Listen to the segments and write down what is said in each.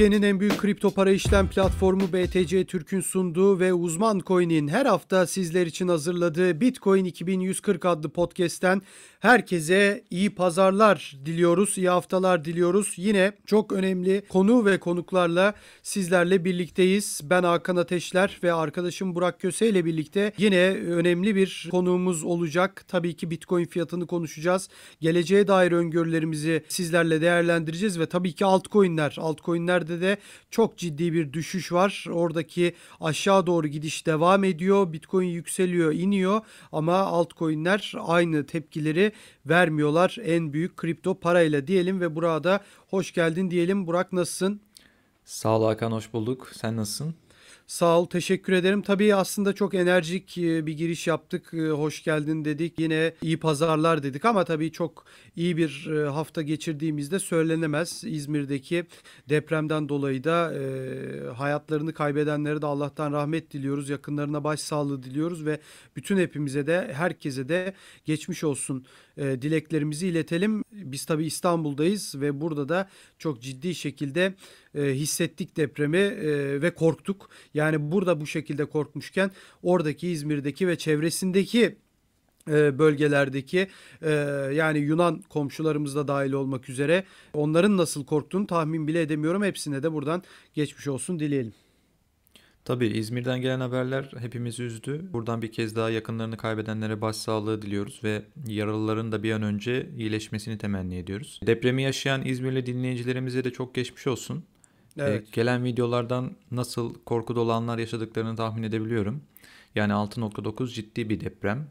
Türkiye'nin en büyük kripto para işlem platformu BTC Türk'ün sunduğu ve uzman coin'in her hafta sizler için hazırladığı Bitcoin 2140 adlı podcast'ten herkese iyi pazarlar diliyoruz, iyi haftalar diliyoruz. Yine çok önemli konu ve konuklarla sizlerle birlikteyiz. Ben Hakan Ateşler ve arkadaşım Burak Köse ile birlikte yine önemli bir konuğumuz olacak. Tabii ki Bitcoin fiyatını konuşacağız. Geleceğe dair öngörülerimizi sizlerle değerlendireceğiz ve tabii ki altcoin'ler, altcoin'ler Bitcoin'lerde de çok ciddi bir düşüş var. Oradaki aşağı doğru gidiş devam ediyor. Bitcoin yükseliyor, iniyor ama altcoin'ler aynı tepkileri vermiyorlar. En büyük kripto parayla diyelim ve burada hoş geldin diyelim. Burak nasılsın? Sağ ol Hakan hoş bulduk. Sen nasılsın? Sağ ol, teşekkür ederim. Tabii aslında çok enerjik e, bir giriş yaptık. E, hoş geldin dedik. Yine iyi pazarlar dedik ama tabii çok iyi bir e, hafta geçirdiğimizde söylenemez. İzmir'deki depremden dolayı da hayatlarını kaybedenlere de Allah'tan rahmet diliyoruz. Yakınlarına başsağlığı diliyoruz ve bütün hepimize de herkese de geçmiş olsun e, dileklerimizi iletelim. Biz tabi İstanbul'dayız ve burada da çok ciddi şekilde e, hissettik depremi e, ve korktuk. Yani burada bu şekilde korkmuşken oradaki İzmir'deki ve çevresindeki e, bölgelerdeki e, yani Yunan komşularımız da dahil olmak üzere onların nasıl korktuğunu tahmin bile edemiyorum. Hepsine de buradan geçmiş olsun dileyelim. Tabii İzmir'den gelen haberler hepimizi üzdü. Buradan bir kez daha yakınlarını kaybedenlere başsağlığı diliyoruz ve yaralıların da bir an önce iyileşmesini temenni ediyoruz. Depremi yaşayan İzmirli dinleyicilerimize de çok geçmiş olsun. Ee, evet. Ee, gelen videolardan nasıl korku dolu anlar yaşadıklarını tahmin edebiliyorum. Yani 6.9 ciddi bir deprem.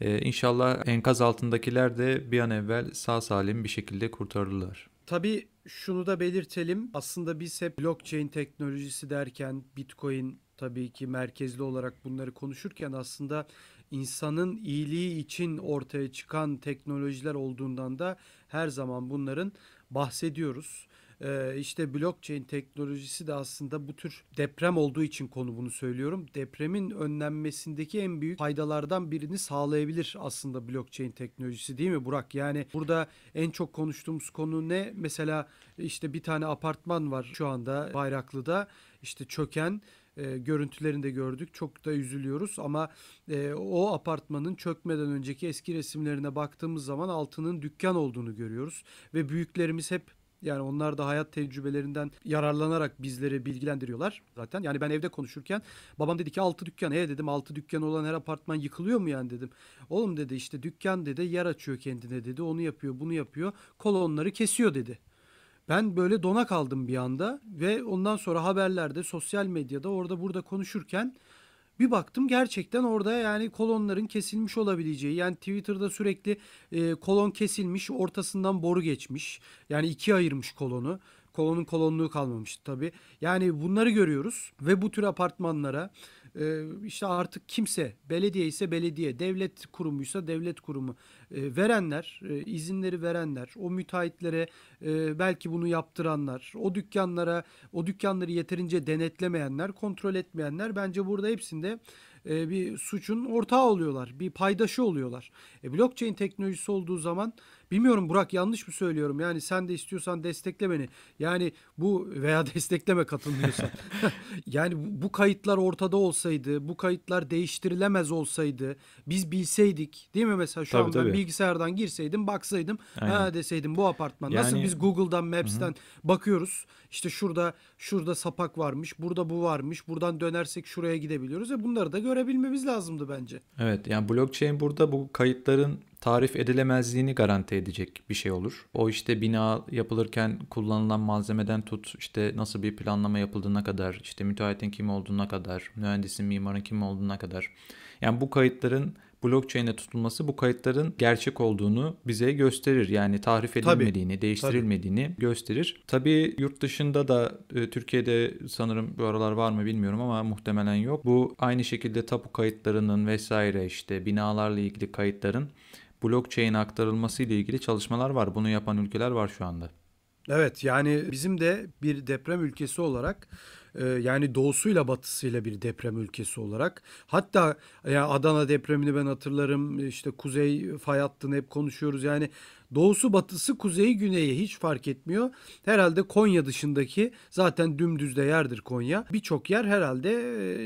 Ee, inşallah enkaz altındakiler de bir an evvel sağ salim bir şekilde kurtarırlar. Tabii şunu da belirtelim. Aslında biz hep blockchain teknolojisi derken Bitcoin tabii ki merkezli olarak bunları konuşurken aslında insanın iyiliği için ortaya çıkan teknolojiler olduğundan da her zaman bunların bahsediyoruz. Ee, işte blockchain teknolojisi de aslında bu tür deprem olduğu için konu bunu söylüyorum. Depremin önlenmesindeki en büyük faydalardan birini sağlayabilir aslında blockchain teknolojisi değil mi Burak? Yani burada en çok konuştuğumuz konu ne? Mesela işte bir tane apartman var şu anda Bayraklı'da işte çöken e, görüntülerini de gördük. Çok da üzülüyoruz ama e, o apartmanın çökmeden önceki eski resimlerine baktığımız zaman altının dükkan olduğunu görüyoruz ve büyüklerimiz hep yani onlar da hayat tecrübelerinden yararlanarak bizleri bilgilendiriyorlar zaten. Yani ben evde konuşurken babam dedi ki altı dükkan. E dedim altı dükkan olan her apartman yıkılıyor mu yani dedim. Oğlum dedi işte dükkan dedi yer açıyor kendine dedi. Onu yapıyor bunu yapıyor. Kolonları kesiyor dedi. Ben böyle dona kaldım bir anda ve ondan sonra haberlerde, sosyal medyada orada burada konuşurken bir baktım gerçekten orada yani kolonların kesilmiş olabileceği yani Twitter'da sürekli e, kolon kesilmiş ortasından boru geçmiş yani ikiye ayırmış kolonu kolonun kolonluğu kalmamıştı tabii. Yani bunları görüyoruz ve bu tür apartmanlara e, işte artık kimse belediye ise belediye, devlet kurumuysa devlet kurumu e, verenler, e, izinleri verenler, o müteahhitlere e, belki bunu yaptıranlar, o dükkanlara, o dükkanları yeterince denetlemeyenler, kontrol etmeyenler bence burada hepsinde e, bir suçun ortağı oluyorlar, bir paydaşı oluyorlar. E, blockchain teknolojisi olduğu zaman Bilmiyorum Burak yanlış mı söylüyorum? Yani sen de istiyorsan destekle beni. Yani bu veya destekleme katılmıyorsan. yani bu kayıtlar ortada olsaydı, bu kayıtlar değiştirilemez olsaydı, biz bilseydik değil mi mesela şu tabii, an ben tabii. bilgisayardan girseydim, baksaydım, Aynen. ha deseydim bu apartman. Yani... Nasıl biz Google'dan, Maps'ten Hı-hı. bakıyoruz. İşte şurada şurada sapak varmış, burada bu varmış. Buradan dönersek şuraya gidebiliyoruz ve bunları da görebilmemiz lazımdı bence. Evet yani blockchain burada bu kayıtların tarif edilemezliğini garanti edecek bir şey olur. O işte bina yapılırken kullanılan malzemeden tut işte nasıl bir planlama yapıldığına kadar, işte müteahhitin kim olduğuna kadar, mühendisin, mimarın kim olduğuna kadar. Yani bu kayıtların blockchain'e tutulması bu kayıtların gerçek olduğunu bize gösterir. Yani tarif edilmediğini, tabii, değiştirilmediğini tabii. gösterir. Tabii yurt dışında da e, Türkiye'de sanırım bu aralar var mı bilmiyorum ama muhtemelen yok. Bu aynı şekilde tapu kayıtlarının vesaire işte binalarla ilgili kayıtların blockchain e aktarılması ile ilgili çalışmalar var. Bunu yapan ülkeler var şu anda. Evet yani bizim de bir deprem ülkesi olarak e, yani doğusuyla batısıyla bir deprem ülkesi olarak. Hatta yani Adana depremini ben hatırlarım. işte kuzey fay hattını hep konuşuyoruz. Yani doğusu batısı kuzeyi güneyi hiç fark etmiyor. Herhalde Konya dışındaki zaten dümdüz de yerdir Konya. Birçok yer herhalde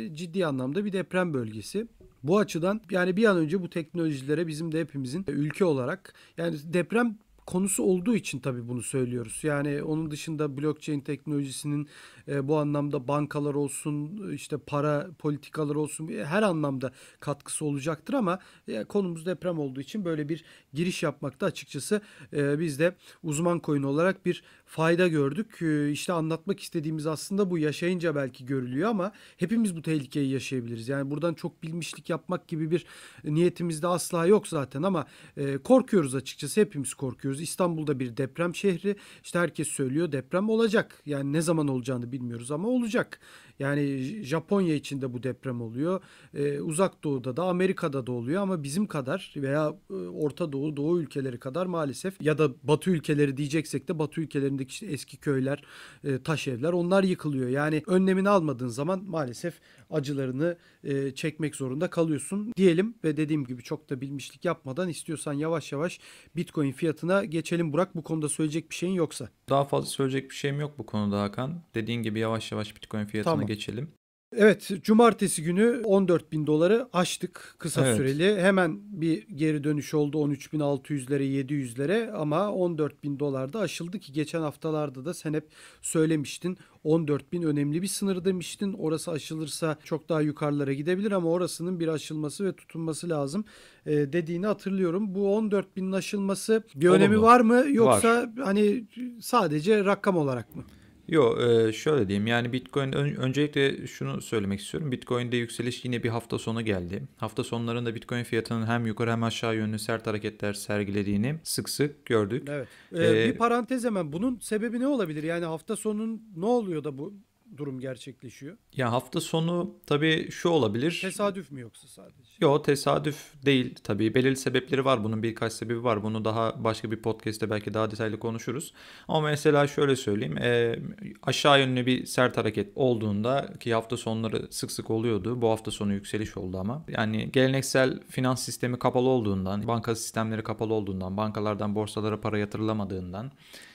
e, ciddi anlamda bir deprem bölgesi. Bu açıdan yani bir an önce bu teknolojilere bizim de hepimizin ülke olarak yani deprem konusu olduğu için tabii bunu söylüyoruz. Yani onun dışında blockchain teknolojisinin e, bu anlamda bankalar olsun, işte para politikalar olsun e, her anlamda katkısı olacaktır ama e, konumuz deprem olduğu için böyle bir giriş yapmakta açıkçası e, biz de uzman koyun olarak bir fayda gördük. Ee, işte anlatmak istediğimiz aslında bu yaşayınca belki görülüyor ama hepimiz bu tehlikeyi yaşayabiliriz. Yani buradan çok bilmişlik yapmak gibi bir niyetimizde asla yok zaten ama e, korkuyoruz açıkçası hepimiz korkuyoruz. İstanbul'da bir deprem şehri işte herkes söylüyor deprem olacak. Yani ne zaman olacağını bilmiyoruz ama olacak. Yani Japonya içinde bu deprem oluyor. E, uzak Doğu'da da Amerika'da da oluyor ama bizim kadar veya e, Orta Doğu, Doğu ülkeleri kadar maalesef ya da Batı ülkeleri diyeceksek de Batı ülkelerindeki işte eski köyler, e, taş evler onlar yıkılıyor. Yani önlemini almadığın zaman maalesef acılarını e, çekmek zorunda kalıyorsun diyelim ve dediğim gibi çok da bilmişlik yapmadan istiyorsan yavaş yavaş Bitcoin fiyatına geçelim Burak bu konuda söyleyecek bir şeyin yoksa. Daha fazla söyleyecek bir şeyim yok bu konuda Hakan. Dediğin gibi yavaş yavaş Bitcoin fiyatına tamam. geçelim. Evet, cumartesi günü 14 bin doları aştık kısa evet. süreli. Hemen bir geri dönüş oldu 13 bin 13.600'lere, 700'lere ama 14 bin dolar da aşıldı ki geçen haftalarda da sen hep söylemiştin. 14 bin önemli bir sınır demiştin. Orası aşılırsa çok daha yukarılara gidebilir ama orasının bir aşılması ve tutunması lazım ee, dediğini hatırlıyorum. Bu 14 binin aşılması bir Olumlu. önemi var mı yoksa var. hani sadece rakam olarak mı? Yo e, şöyle diyeyim yani Bitcoin öncelikle şunu söylemek istiyorum. Bitcoin'de yükseliş yine bir hafta sonu geldi. Hafta sonlarında Bitcoin fiyatının hem yukarı hem aşağı yönlü sert hareketler sergilediğini sık sık gördük. Evet. Ee, ee, bir parantez hemen bunun sebebi ne olabilir? Yani hafta sonun ne oluyor da bu durum gerçekleşiyor? Ya hafta sonu tabii şu olabilir. Tesadüf mü yoksa sadece? Yok tesadüf değil tabii. Belirli sebepleri var bunun birkaç sebebi var. Bunu daha başka bir podcast'te belki daha detaylı konuşuruz. Ama mesela şöyle söyleyeyim. E, aşağı yönlü bir sert hareket olduğunda ki hafta sonları sık sık oluyordu. Bu hafta sonu yükseliş oldu ama. Yani geleneksel finans sistemi kapalı olduğundan, banka sistemleri kapalı olduğundan, bankalardan borsalara para yatırılamadığından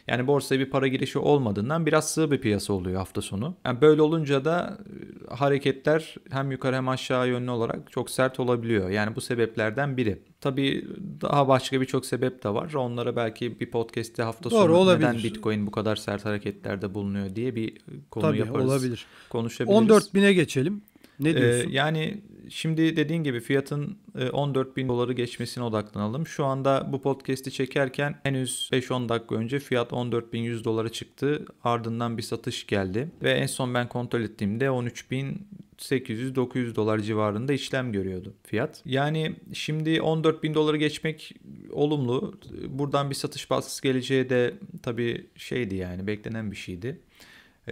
yani borsaya bir para girişi olmadığından biraz sığ bir piyasa oluyor hafta sonu. Yani böyle olunca da e, hareketler hem yukarı hem aşağı yönlü olarak çok sert olabiliyor. Yani bu sebeplerden biri. Tabii daha başka birçok sebep de var. Onlara belki bir podcast'te hafta Doğru, sonu olabilir. neden Bitcoin bu kadar sert hareketlerde bulunuyor diye bir konu Tabii, yaparız. olabilir. Konuşabiliriz. 14.000'e geçelim. Ne ee, diyorsun? Ee, yani Şimdi dediğin gibi fiyatın 14 e, bin doları geçmesine odaklanalım. Şu anda bu podcast'i çekerken henüz 5-10 dakika önce fiyat 14 bin 100 dolara çıktı. Ardından bir satış geldi ve en son ben kontrol ettiğimde 13 bin 800-900 dolar civarında işlem görüyordu fiyat. Yani şimdi 14 bin doları geçmek olumlu. Buradan bir satış baskısı geleceği de tabii şeydi yani beklenen bir şeydi.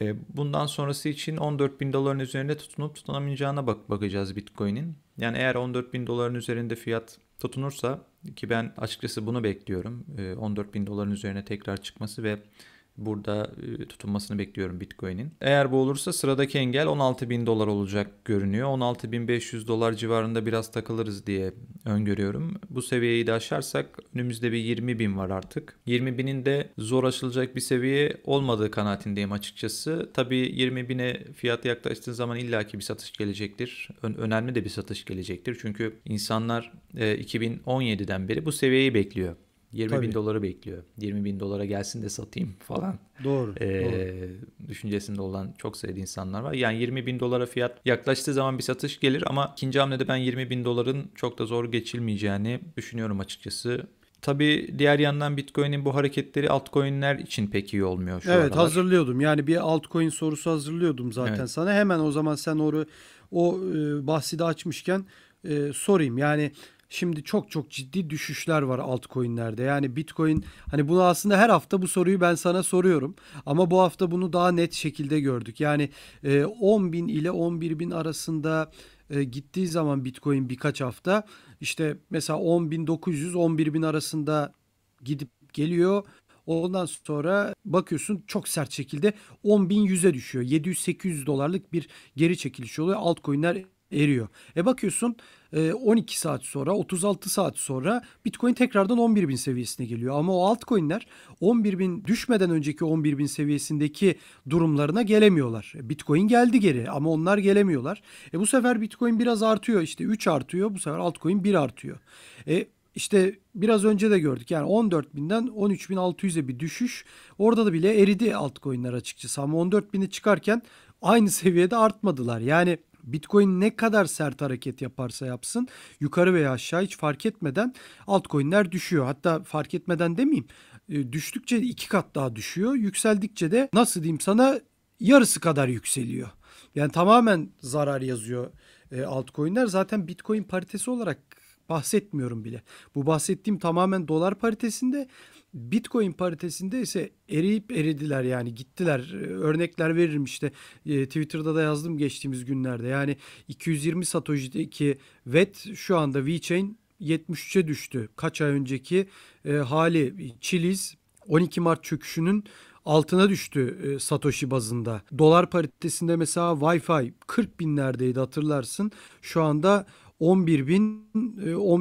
Ee, bundan sonrası için 14 bin doların üzerinde tutunup tutunamayacağına bak bakacağız Bitcoin'in. Yani eğer 14 bin doların üzerinde fiyat tutunursa ki ben açıkçası bunu bekliyorum. 14 ee, bin doların üzerine tekrar çıkması ve Burada e, tutunmasını bekliyorum Bitcoin'in. Eğer bu olursa sıradaki engel 16 bin dolar olacak görünüyor. 16 bin 500 dolar civarında biraz takılırız diye öngörüyorum. Bu seviyeyi de aşarsak önümüzde bir 20 bin var artık. 20 binin de zor aşılacak bir seviye olmadığı kanaatindeyim açıkçası. Tabii 20 bine fiyatı yaklaştığı zaman illaki bir satış gelecektir. önemli de bir satış gelecektir. Çünkü insanlar 2017'den e, beri bu seviyeyi bekliyor. 20 Tabii. bin doları bekliyor. 20 bin dolara gelsin de satayım falan. Doğru, ee, doğru. Düşüncesinde olan çok sayıda insanlar var. Yani 20 bin dolara fiyat yaklaştığı zaman bir satış gelir ama ikinci hamlede ben 20 bin doların çok da zor geçilmeyeceğini düşünüyorum açıkçası. Tabii diğer yandan Bitcoin'in bu hareketleri altcoin'ler için pek iyi olmuyor şu an. Evet aralar. hazırlıyordum. Yani bir altcoin sorusu hazırlıyordum zaten evet. sana. Hemen o zaman sen oru o e, bahsi de açmışken e, sorayım. Yani Şimdi çok çok ciddi düşüşler var altcoin'lerde. Yani Bitcoin hani bunu aslında her hafta bu soruyu ben sana soruyorum. Ama bu hafta bunu daha net şekilde gördük. Yani 10 e, bin ile 11 bin arasında e, gittiği zaman Bitcoin birkaç hafta işte mesela 10 bin 900, 11 bin arasında gidip geliyor. Ondan sonra bakıyorsun çok sert şekilde 10.100'e düşüyor. 700-800 dolarlık bir geri çekiliş oluyor. Altcoin'ler eriyor. E bakıyorsun 12 e, saat sonra 36 saat sonra Bitcoin tekrardan 11 bin seviyesine geliyor. Ama o altcoinler 11 bin düşmeden önceki 11 bin seviyesindeki durumlarına gelemiyorlar. E, Bitcoin geldi geri ama onlar gelemiyorlar. E bu sefer Bitcoin biraz artıyor işte 3 artıyor bu sefer altcoin 1 artıyor. E işte biraz önce de gördük yani 14 binden 13 bin 600'e bir düşüş. Orada da bile eridi altcoin'ler açıkçası ama 14 14.000'e çıkarken aynı seviyede artmadılar. Yani Bitcoin ne kadar sert hareket yaparsa yapsın yukarı veya aşağı hiç fark etmeden altcoin'ler düşüyor. Hatta fark etmeden demeyeyim e, düştükçe iki kat daha düşüyor. Yükseldikçe de nasıl diyeyim sana yarısı kadar yükseliyor. Yani tamamen zarar yazıyor e, altcoin'ler. Zaten Bitcoin paritesi olarak bahsetmiyorum bile. Bu bahsettiğim tamamen dolar paritesinde. Bitcoin paritesinde ise eriyip eridiler yani gittiler. Ee, örnekler veririm işte ee, Twitter'da da yazdım geçtiğimiz günlerde. Yani 220 Satoshi'deki VET şu anda VeChain 73'e düştü. Kaç ay önceki e, hali Chiliz 12 Mart çöküşünün altına düştü e, Satoshi bazında. Dolar paritesinde mesela Wi-Fi 40 binlerdeydi hatırlarsın. Şu anda 11 bin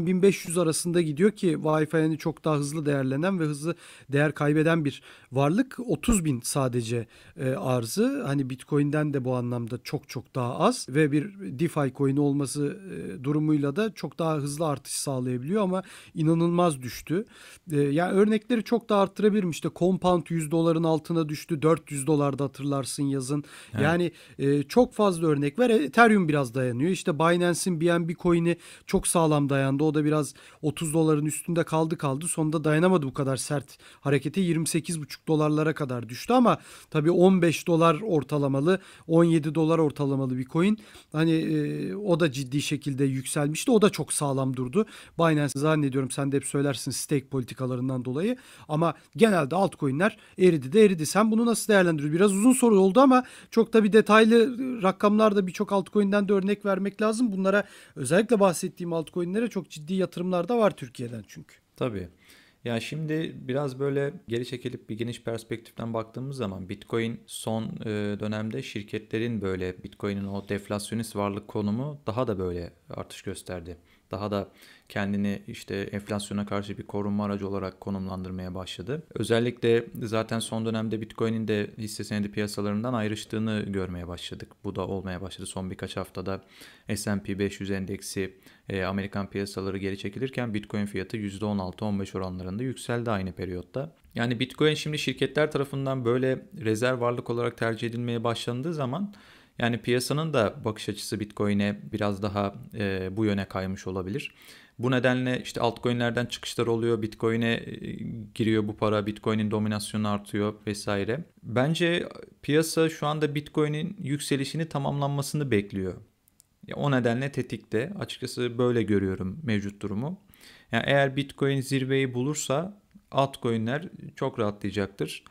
e, bin 500 arasında gidiyor ki Wi-Fi'nin hani çok daha hızlı değerlenen ve hızlı değer kaybeden bir varlık 30 bin sadece e, arzı hani Bitcoin'den de bu anlamda çok çok daha az ve bir DeFi coin olması e, durumuyla da çok daha hızlı artış sağlayabiliyor ama inanılmaz düştü. Yani örnekleri çok da arttırabilirim işte Compound 100 doların altına düştü 400 dolarda hatırlarsın yazın. Evet. Yani çok fazla örnek var. Ethereum biraz dayanıyor. işte Binance'in BNB coin Bitcoin'i çok sağlam dayandı. O da biraz 30 doların üstünde kaldı kaldı. Sonunda dayanamadı bu kadar sert harekete. 28,5 dolarlara kadar düştü ama tabii 15 dolar ortalamalı, 17 dolar ortalamalı Bitcoin. Hani e, o da ciddi şekilde yükselmişti. O da çok sağlam durdu. Binance zannediyorum sen de hep söylersin stake politikalarından dolayı. Ama genelde altcoin'ler eridi de eridi. Sen bunu nasıl değerlendiriyorsun? Biraz uzun soru oldu ama çok da bir detaylı e, rakamlarda birçok altcoin'den de örnek vermek lazım. Bunlara özel özellikle bahsettiğim altcoin'lere çok ciddi yatırımlar da var Türkiye'den çünkü. Tabii. Ya şimdi biraz böyle geri çekilip bir geniş perspektiften baktığımız zaman Bitcoin son e, dönemde şirketlerin böyle Bitcoin'in o deflasyonist varlık konumu daha da böyle artış gösterdi daha da kendini işte enflasyona karşı bir korunma aracı olarak konumlandırmaya başladı. Özellikle zaten son dönemde Bitcoin'in de hisse senedi piyasalarından ayrıştığını görmeye başladık. Bu da olmaya başladı. Son birkaç haftada S&P 500 endeksi e, Amerikan piyasaları geri çekilirken Bitcoin fiyatı %16-15 oranlarında yükseldi aynı periyotta. Yani Bitcoin şimdi şirketler tarafından böyle rezerv varlık olarak tercih edilmeye başlandığı zaman yani piyasanın da bakış açısı Bitcoin'e biraz daha e, bu yöne kaymış olabilir. Bu nedenle işte altcoin'lerden çıkışlar oluyor, Bitcoin'e e, giriyor bu para, Bitcoin'in dominasyonu artıyor vesaire. Bence piyasa şu anda Bitcoin'in yükselişini tamamlanmasını bekliyor. O nedenle tetikte. Açıkçası böyle görüyorum mevcut durumu. Yani eğer Bitcoin zirveyi bulursa altcoin'ler çok rahatlayacaktır.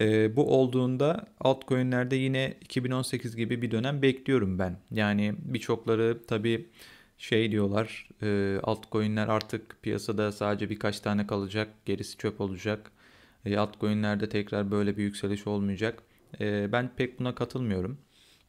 E, bu olduğunda altcoin'lerde yine 2018 gibi bir dönem bekliyorum ben. Yani birçokları tabii şey diyorlar e, altcoin'ler artık piyasada sadece birkaç tane kalacak gerisi çöp olacak. E, altcoin'lerde tekrar böyle bir yükseliş olmayacak. E, ben pek buna katılmıyorum.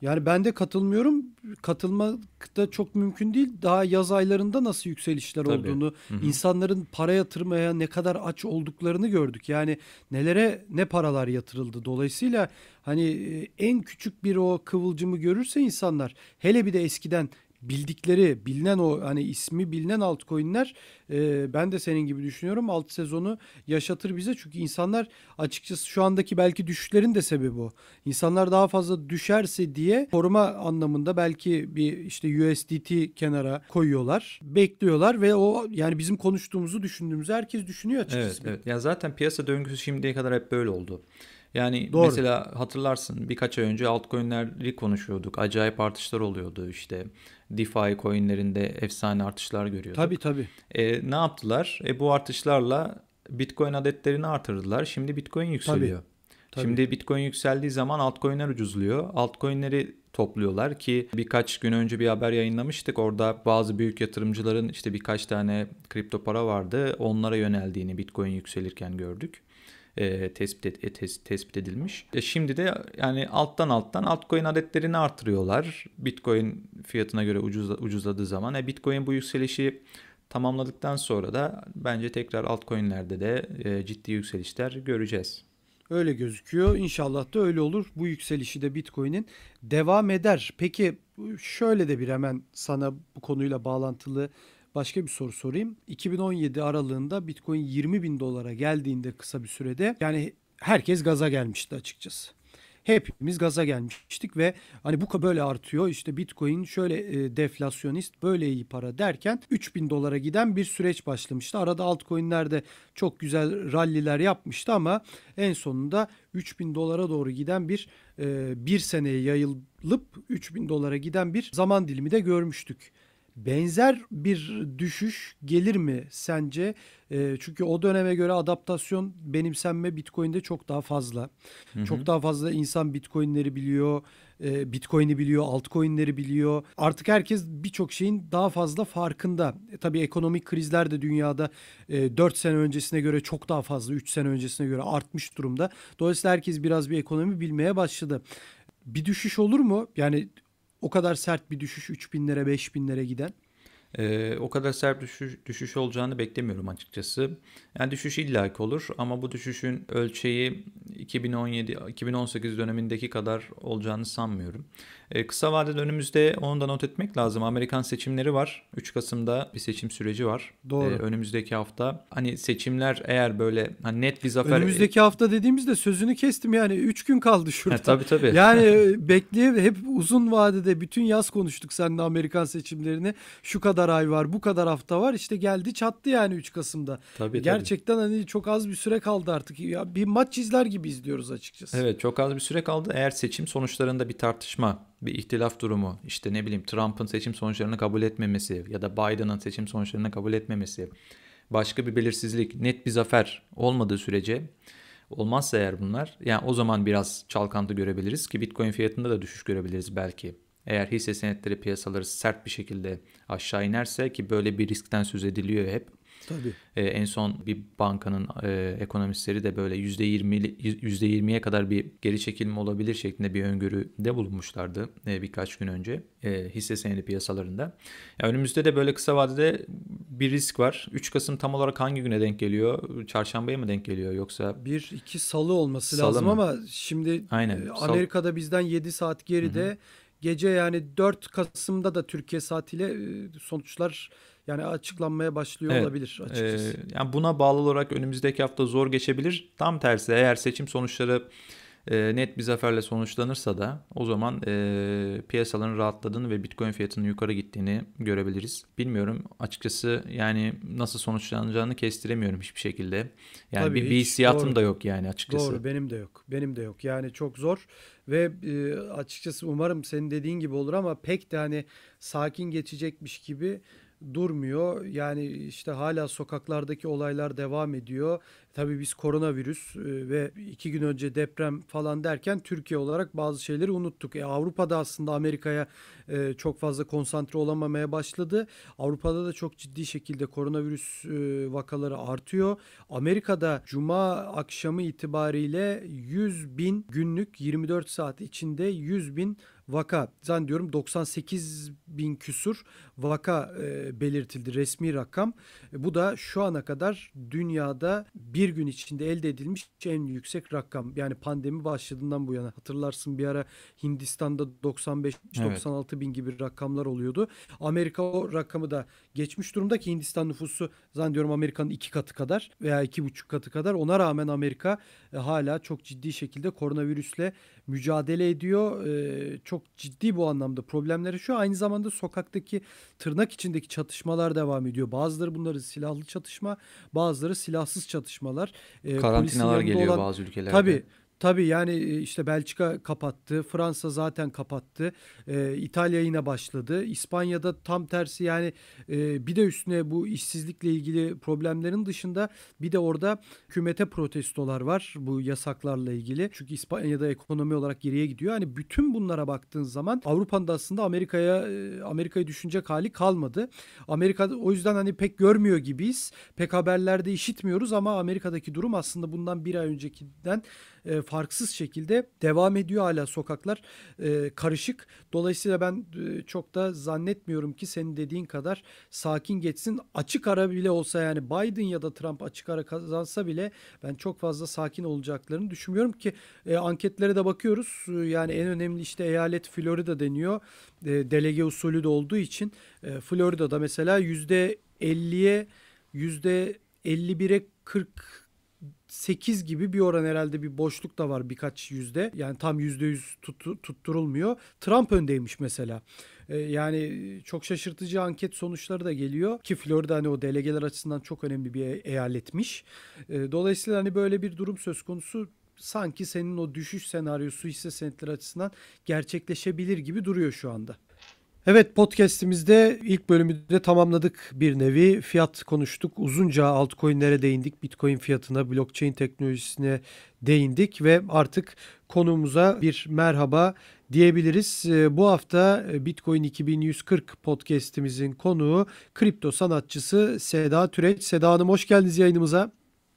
Yani ben de katılmıyorum. Katılmak da çok mümkün değil. Daha yaz aylarında nasıl yükselişler Tabii. olduğunu, Hı-hı. insanların para yatırmaya ne kadar aç olduklarını gördük. Yani nelere ne paralar yatırıldı. Dolayısıyla hani e, en küçük bir o kıvılcımı görürse insanlar hele bir de eskiden bildikleri bilinen o hani ismi bilinen altcoin'ler e, ben de senin gibi düşünüyorum alt sezonu yaşatır bize çünkü insanlar açıkçası şu andaki belki düşüşlerin de sebebi bu İnsanlar daha fazla düşerse diye koruma anlamında belki bir işte USDT kenara koyuyorlar, bekliyorlar ve o yani bizim konuştuğumuzu düşündüğümüzü herkes düşünüyor açıkçası. Evet, evet. Ya zaten piyasa döngüsü şimdiye kadar hep böyle oldu. Yani Doğru. mesela hatırlarsın birkaç ay önce altcoin'leri konuşuyorduk. Acayip artışlar oluyordu işte. DeFi coinlerinde efsane artışlar görüyorduk. Tabii tabii. E, ne yaptılar? E, bu artışlarla Bitcoin adetlerini artırdılar. Şimdi Bitcoin yükseliyor. Tabii. Tabii. Şimdi Bitcoin yükseldiği zaman altcoin'ler ucuzluyor. Altcoin'leri topluyorlar ki birkaç gün önce bir haber yayınlamıştık. Orada bazı büyük yatırımcıların işte birkaç tane kripto para vardı. Onlara yöneldiğini Bitcoin yükselirken gördük. E, tespit, et, e, tespit edilmiş. E, şimdi de yani alttan alttan altcoin adetlerini artırıyorlar. Bitcoin fiyatına göre ucuz, ucuzladığı zaman. E, Bitcoin bu yükselişi tamamladıktan sonra da bence tekrar altcoin'lerde de ciddi yükselişler göreceğiz. Öyle gözüküyor. İnşallah da öyle olur. Bu yükselişi de Bitcoin'in devam eder. Peki şöyle de bir hemen sana bu konuyla bağlantılı Başka bir soru sorayım. 2017 aralığında Bitcoin 20 bin dolara geldiğinde kısa bir sürede yani herkes gaza gelmişti açıkçası hepimiz gaza gelmiştik ve hani bu böyle artıyor işte bitcoin şöyle e, deflasyonist böyle iyi para derken 3000 dolara giden bir süreç başlamıştı. Arada altcoin'ler de çok güzel ralliler yapmıştı ama en sonunda 3000 dolara doğru giden bir e, bir seneye yayılıp 3000 dolara giden bir zaman dilimi de görmüştük. Benzer bir düşüş gelir mi sence? E, çünkü o döneme göre adaptasyon benimsenme Bitcoin'de çok daha fazla. Hı hı. Çok daha fazla insan Bitcoin'leri biliyor, e, Bitcoin'i biliyor, altcoin'leri biliyor. Artık herkes birçok şeyin daha fazla farkında. E, tabii ekonomik krizler de dünyada e, 4 sene öncesine göre çok daha fazla, 3 sene öncesine göre artmış durumda. Dolayısıyla herkes biraz bir ekonomi bilmeye başladı bir düşüş olur mu? Yani o kadar sert bir düşüş 3000'lere 5000'lere giden. Ee, o kadar sert düşüş, düşüş olacağını beklemiyorum açıkçası. Yani düşüş illaki olur ama bu düşüşün ölçeği 2017-2018 dönemindeki kadar olacağını sanmıyorum. E, kısa vadede önümüzde onu da not etmek lazım. Amerikan seçimleri var. 3 Kasım'da bir seçim süreci var. Doğru. E, önümüzdeki hafta. Hani seçimler eğer böyle hani net bir zafer... Önümüzdeki hafta dediğimizde sözünü kestim yani 3 gün kaldı şurada. He, tabii tabii. Yani e, bekleyip hep uzun vadede bütün yaz konuştuk seninle Amerikan seçimlerini. Şu kadar ay var, bu kadar hafta var. İşte geldi çattı yani 3 Kasım'da. Tabii, Gerçekten tabii. hani çok az bir süre kaldı artık. Ya bir maç izler gibi izliyoruz açıkçası. Evet çok az bir süre kaldı. Eğer seçim sonuçlarında bir tartışma bir ihtilaf durumu, işte ne bileyim Trump'ın seçim sonuçlarını kabul etmemesi ya da Biden'ın seçim sonuçlarını kabul etmemesi, başka bir belirsizlik, net bir zafer olmadığı sürece olmazsa eğer bunlar, yani o zaman biraz çalkantı görebiliriz ki Bitcoin fiyatında da düşüş görebiliriz belki. Eğer hisse senetleri piyasaları sert bir şekilde aşağı inerse ki böyle bir riskten söz ediliyor hep. Tabii. E, en son bir bankanın e, ekonomistleri de böyle %20 %20'ye kadar bir geri çekilme olabilir şeklinde bir öngörüde bulunmuşlardı e, birkaç gün önce e, hisse senedi piyasalarında. Yani önümüzde de böyle kısa vadede bir risk var. 3 Kasım tam olarak hangi güne denk geliyor? Çarşambaya mı denk geliyor yoksa? Bir iki salı olması salı lazım mı? ama şimdi Aynen. E, Amerika'da bizden 7 saat geride. Hı-hı. Gece yani 4 Kasım'da da Türkiye saatiyle e, sonuçlar yani açıklanmaya başlıyor evet. olabilir açıkçası. Ee, yani buna bağlı olarak önümüzdeki hafta zor geçebilir. Tam tersi eğer seçim sonuçları e, net bir zaferle sonuçlanırsa da o zaman e, piyasaların rahatladığını ve bitcoin fiyatının yukarı gittiğini görebiliriz. Bilmiyorum açıkçası yani nasıl sonuçlanacağını kestiremiyorum hiçbir şekilde. Yani Tabii bir, hissiyatım doğru. da yok yani açıkçası. Doğru benim de yok benim de yok yani çok zor ve e, açıkçası umarım senin dediğin gibi olur ama pek de hani sakin geçecekmiş gibi durmuyor. Yani işte hala sokaklardaki olaylar devam ediyor. Tabii biz koronavirüs e, ve iki gün önce deprem falan derken Türkiye olarak bazı şeyleri unuttuk. E, Avrupa'da aslında Amerika'ya e, çok fazla konsantre olamamaya başladı. Avrupa'da da çok ciddi şekilde koronavirüs e, vakaları artıyor. Amerika'da cuma akşamı itibariyle 100 bin günlük 24 saat içinde 100 bin vaka zannediyorum 98 bin küsur vaka e, belirtildi resmi rakam. E, bu da şu ana kadar dünyada bir bir gün içinde elde edilmiş en yüksek rakam. Yani pandemi başladığından bu yana hatırlarsın bir ara Hindistan'da 95-96 bin gibi rakamlar oluyordu. Amerika o rakamı da geçmiş durumda ki Hindistan nüfusu zannediyorum Amerika'nın iki katı kadar veya iki buçuk katı kadar. Ona rağmen Amerika e, hala çok ciddi şekilde koronavirüsle mücadele ediyor. E, çok ciddi bu anlamda problemleri şu aynı zamanda sokaktaki tırnak içindeki çatışmalar devam ediyor. Bazıları bunları silahlı çatışma bazıları silahsız çatışmalar yapıyorlar. E, Karantinalar geliyor olan, bazı ülkelerde. Tabii Tabii yani e, işte Belçika kapattı, Fransa zaten kapattı, e, İtalya yine başladı. İspanya'da tam tersi yani e, bir de üstüne bu işsizlikle ilgili problemlerin dışında bir de orada hükümete protestolar var bu yasaklarla ilgili. Çünkü İspanya'da ekonomi olarak geriye gidiyor. Hani bütün bunlara baktığın zaman Avrupa'nın da aslında Amerika'ya e, Amerika'yı düşünecek hali kalmadı. Amerika o yüzden hani pek görmüyor gibiyiz. Pek haberlerde işitmiyoruz ama Amerika'daki durum aslında bundan bir ay öncekinden e, farksız şekilde devam ediyor hala sokaklar e, karışık. Dolayısıyla ben e, çok da zannetmiyorum ki senin dediğin kadar sakin geçsin. Açık ara bile olsa yani Biden ya da Trump açık ara kazansa bile ben çok fazla sakin olacaklarını düşünmüyorum ki e, anketlere de bakıyoruz. E, yani en önemli işte eyalet Florida deniyor. E, delege usulü de olduğu için e, Florida'da mesela %50'ye %51'e 40 8 gibi bir oran herhalde bir boşluk da var birkaç yüzde. Yani tam yüzde yüz tutturulmuyor. Trump öndeymiş mesela. Ee, yani çok şaşırtıcı anket sonuçları da geliyor ki Florida hani o delegeler açısından çok önemli bir eyaletmiş. Ee, dolayısıyla hani böyle bir durum söz konusu sanki senin o düşüş senaryosu hisse senetleri açısından gerçekleşebilir gibi duruyor şu anda. Evet podcast'imizde ilk bölümü de tamamladık bir nevi. Fiyat konuştuk. Uzunca altcoin'lere değindik. Bitcoin fiyatına, blockchain teknolojisine değindik ve artık konumuza bir merhaba diyebiliriz. Ee, bu hafta e, Bitcoin 2140 podcast'imizin konuğu kripto sanatçısı Seda Türeç. Seda Hanım hoş geldiniz yayınımıza.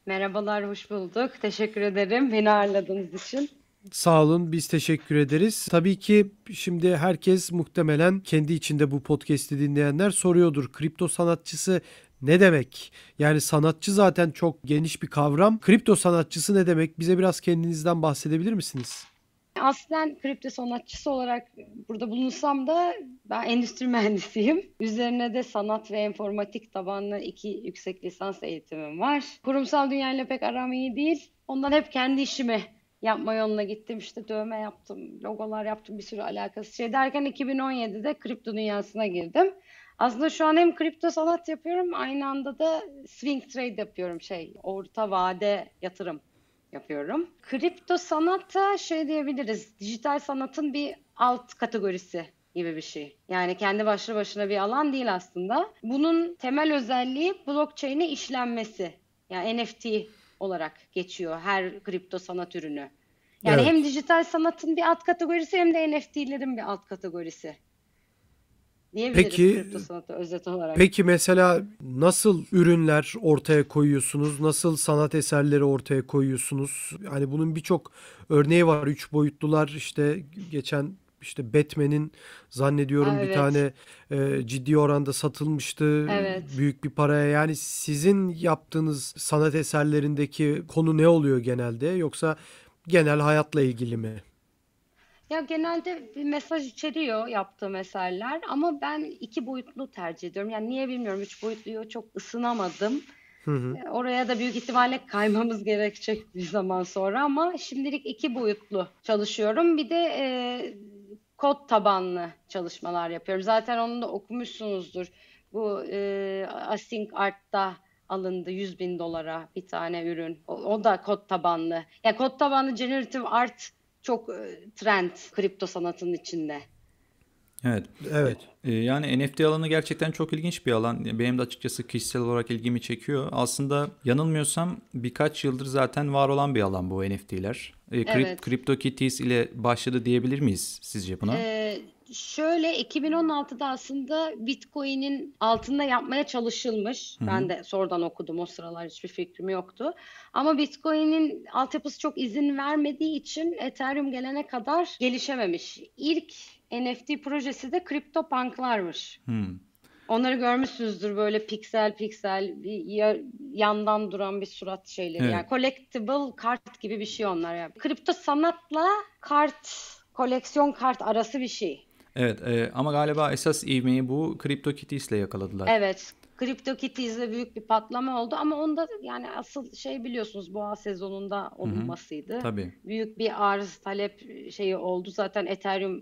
Merhabalar, hoş bulduk. Teşekkür ederim beni ağırladığınız için. Sağ olun biz teşekkür ederiz. Tabii ki şimdi herkes muhtemelen kendi içinde bu podcast'i dinleyenler soruyordur. Kripto sanatçısı ne demek? Yani sanatçı zaten çok geniş bir kavram. Kripto sanatçısı ne demek? Bize biraz kendinizden bahsedebilir misiniz? Aslen kripto sanatçısı olarak burada bulunsam da ben endüstri mühendisiyim. Üzerine de sanat ve informatik tabanlı iki yüksek lisans eğitimim var. Kurumsal dünyayla pek aram iyi değil. Ondan hep kendi işimi yapma yoluna gittim işte dövme yaptım, logolar yaptım bir sürü alakası şey derken 2017'de kripto dünyasına girdim. Aslında şu an hem kripto sanat yapıyorum aynı anda da swing trade yapıyorum şey orta vade yatırım yapıyorum. Kripto sanata şey diyebiliriz dijital sanatın bir alt kategorisi gibi bir şey. Yani kendi başlı başına bir alan değil aslında. Bunun temel özelliği blockchain'e işlenmesi. Yani NFT olarak geçiyor her kripto sanat ürünü. Yani evet. hem dijital sanatın bir alt kategorisi hem de NFT'lerin bir alt kategorisi. Diyebiliriz peki, özet olarak. Peki mesela nasıl ürünler ortaya koyuyorsunuz? Nasıl sanat eserleri ortaya koyuyorsunuz? Hani bunun birçok örneği var. Üç boyutlular işte geçen işte Batman'in zannediyorum bir tane, eee, ciddi oranda satılmıştı Evet. büyük bir paraya. Yani sizin yaptığınız sanat eserlerindeki konu ne oluyor genelde? Yoksa genel hayatla ilgili mi? Ya, genelde bir mesaj içeriyor yaptığım eserler ama ben iki boyutlu tercih ediyorum. Yani niye bilmiyorum üç boyutluyu çok ısınamadım. Hı hı. E, oraya da büyük ihtimalle kaymamız gerekecek bir zaman sonra ama şimdilik iki boyutlu çalışıyorum. Bir de, eee, kod tabanlı çalışmalar yapıyorum. Zaten onu da okumuşsunuzdur. Bu e, Async Art'ta alındı 100 bin dolara bir tane ürün. O, o da kod tabanlı. Yani kod tabanlı generative art çok e, trend kripto sanatının içinde. Evet. Evet. Ee, yani NFT alanı gerçekten çok ilginç bir alan. Benim de açıkçası kişisel olarak ilgimi çekiyor. Aslında yanılmıyorsam birkaç yıldır zaten var olan bir alan bu NFT'ler. Ee, Krip, evet. CryptoKitties ile başladı diyebilir miyiz sizce buna? Ee, şöyle 2016'da aslında Bitcoin'in altında yapmaya çalışılmış. Hı-hı. Ben de sonradan okudum o sıralar hiçbir fikrim yoktu. Ama Bitcoin'in altyapısı çok izin vermediği için Ethereum gelene kadar gelişememiş. İlk NFT projesi de kripto banklarmış. Hmm. Onları görmüşsünüzdür böyle piksel piksel bir ya, yandan duran bir surat şeyleri. Evet. Yani collectible kart gibi bir şey onlar. Yani. Kripto sanatla kart, koleksiyon kart arası bir şey. Evet e, ama galiba esas ivmeyi bu kripto CryptoKitties'le yakaladılar. Evet kripto CryptoKitties'le büyük bir patlama oldu ama onda yani asıl şey biliyorsunuz boğa sezonunda olunmasıydı. Hı hı, tabii. Büyük bir arz talep şeyi oldu zaten Ethereum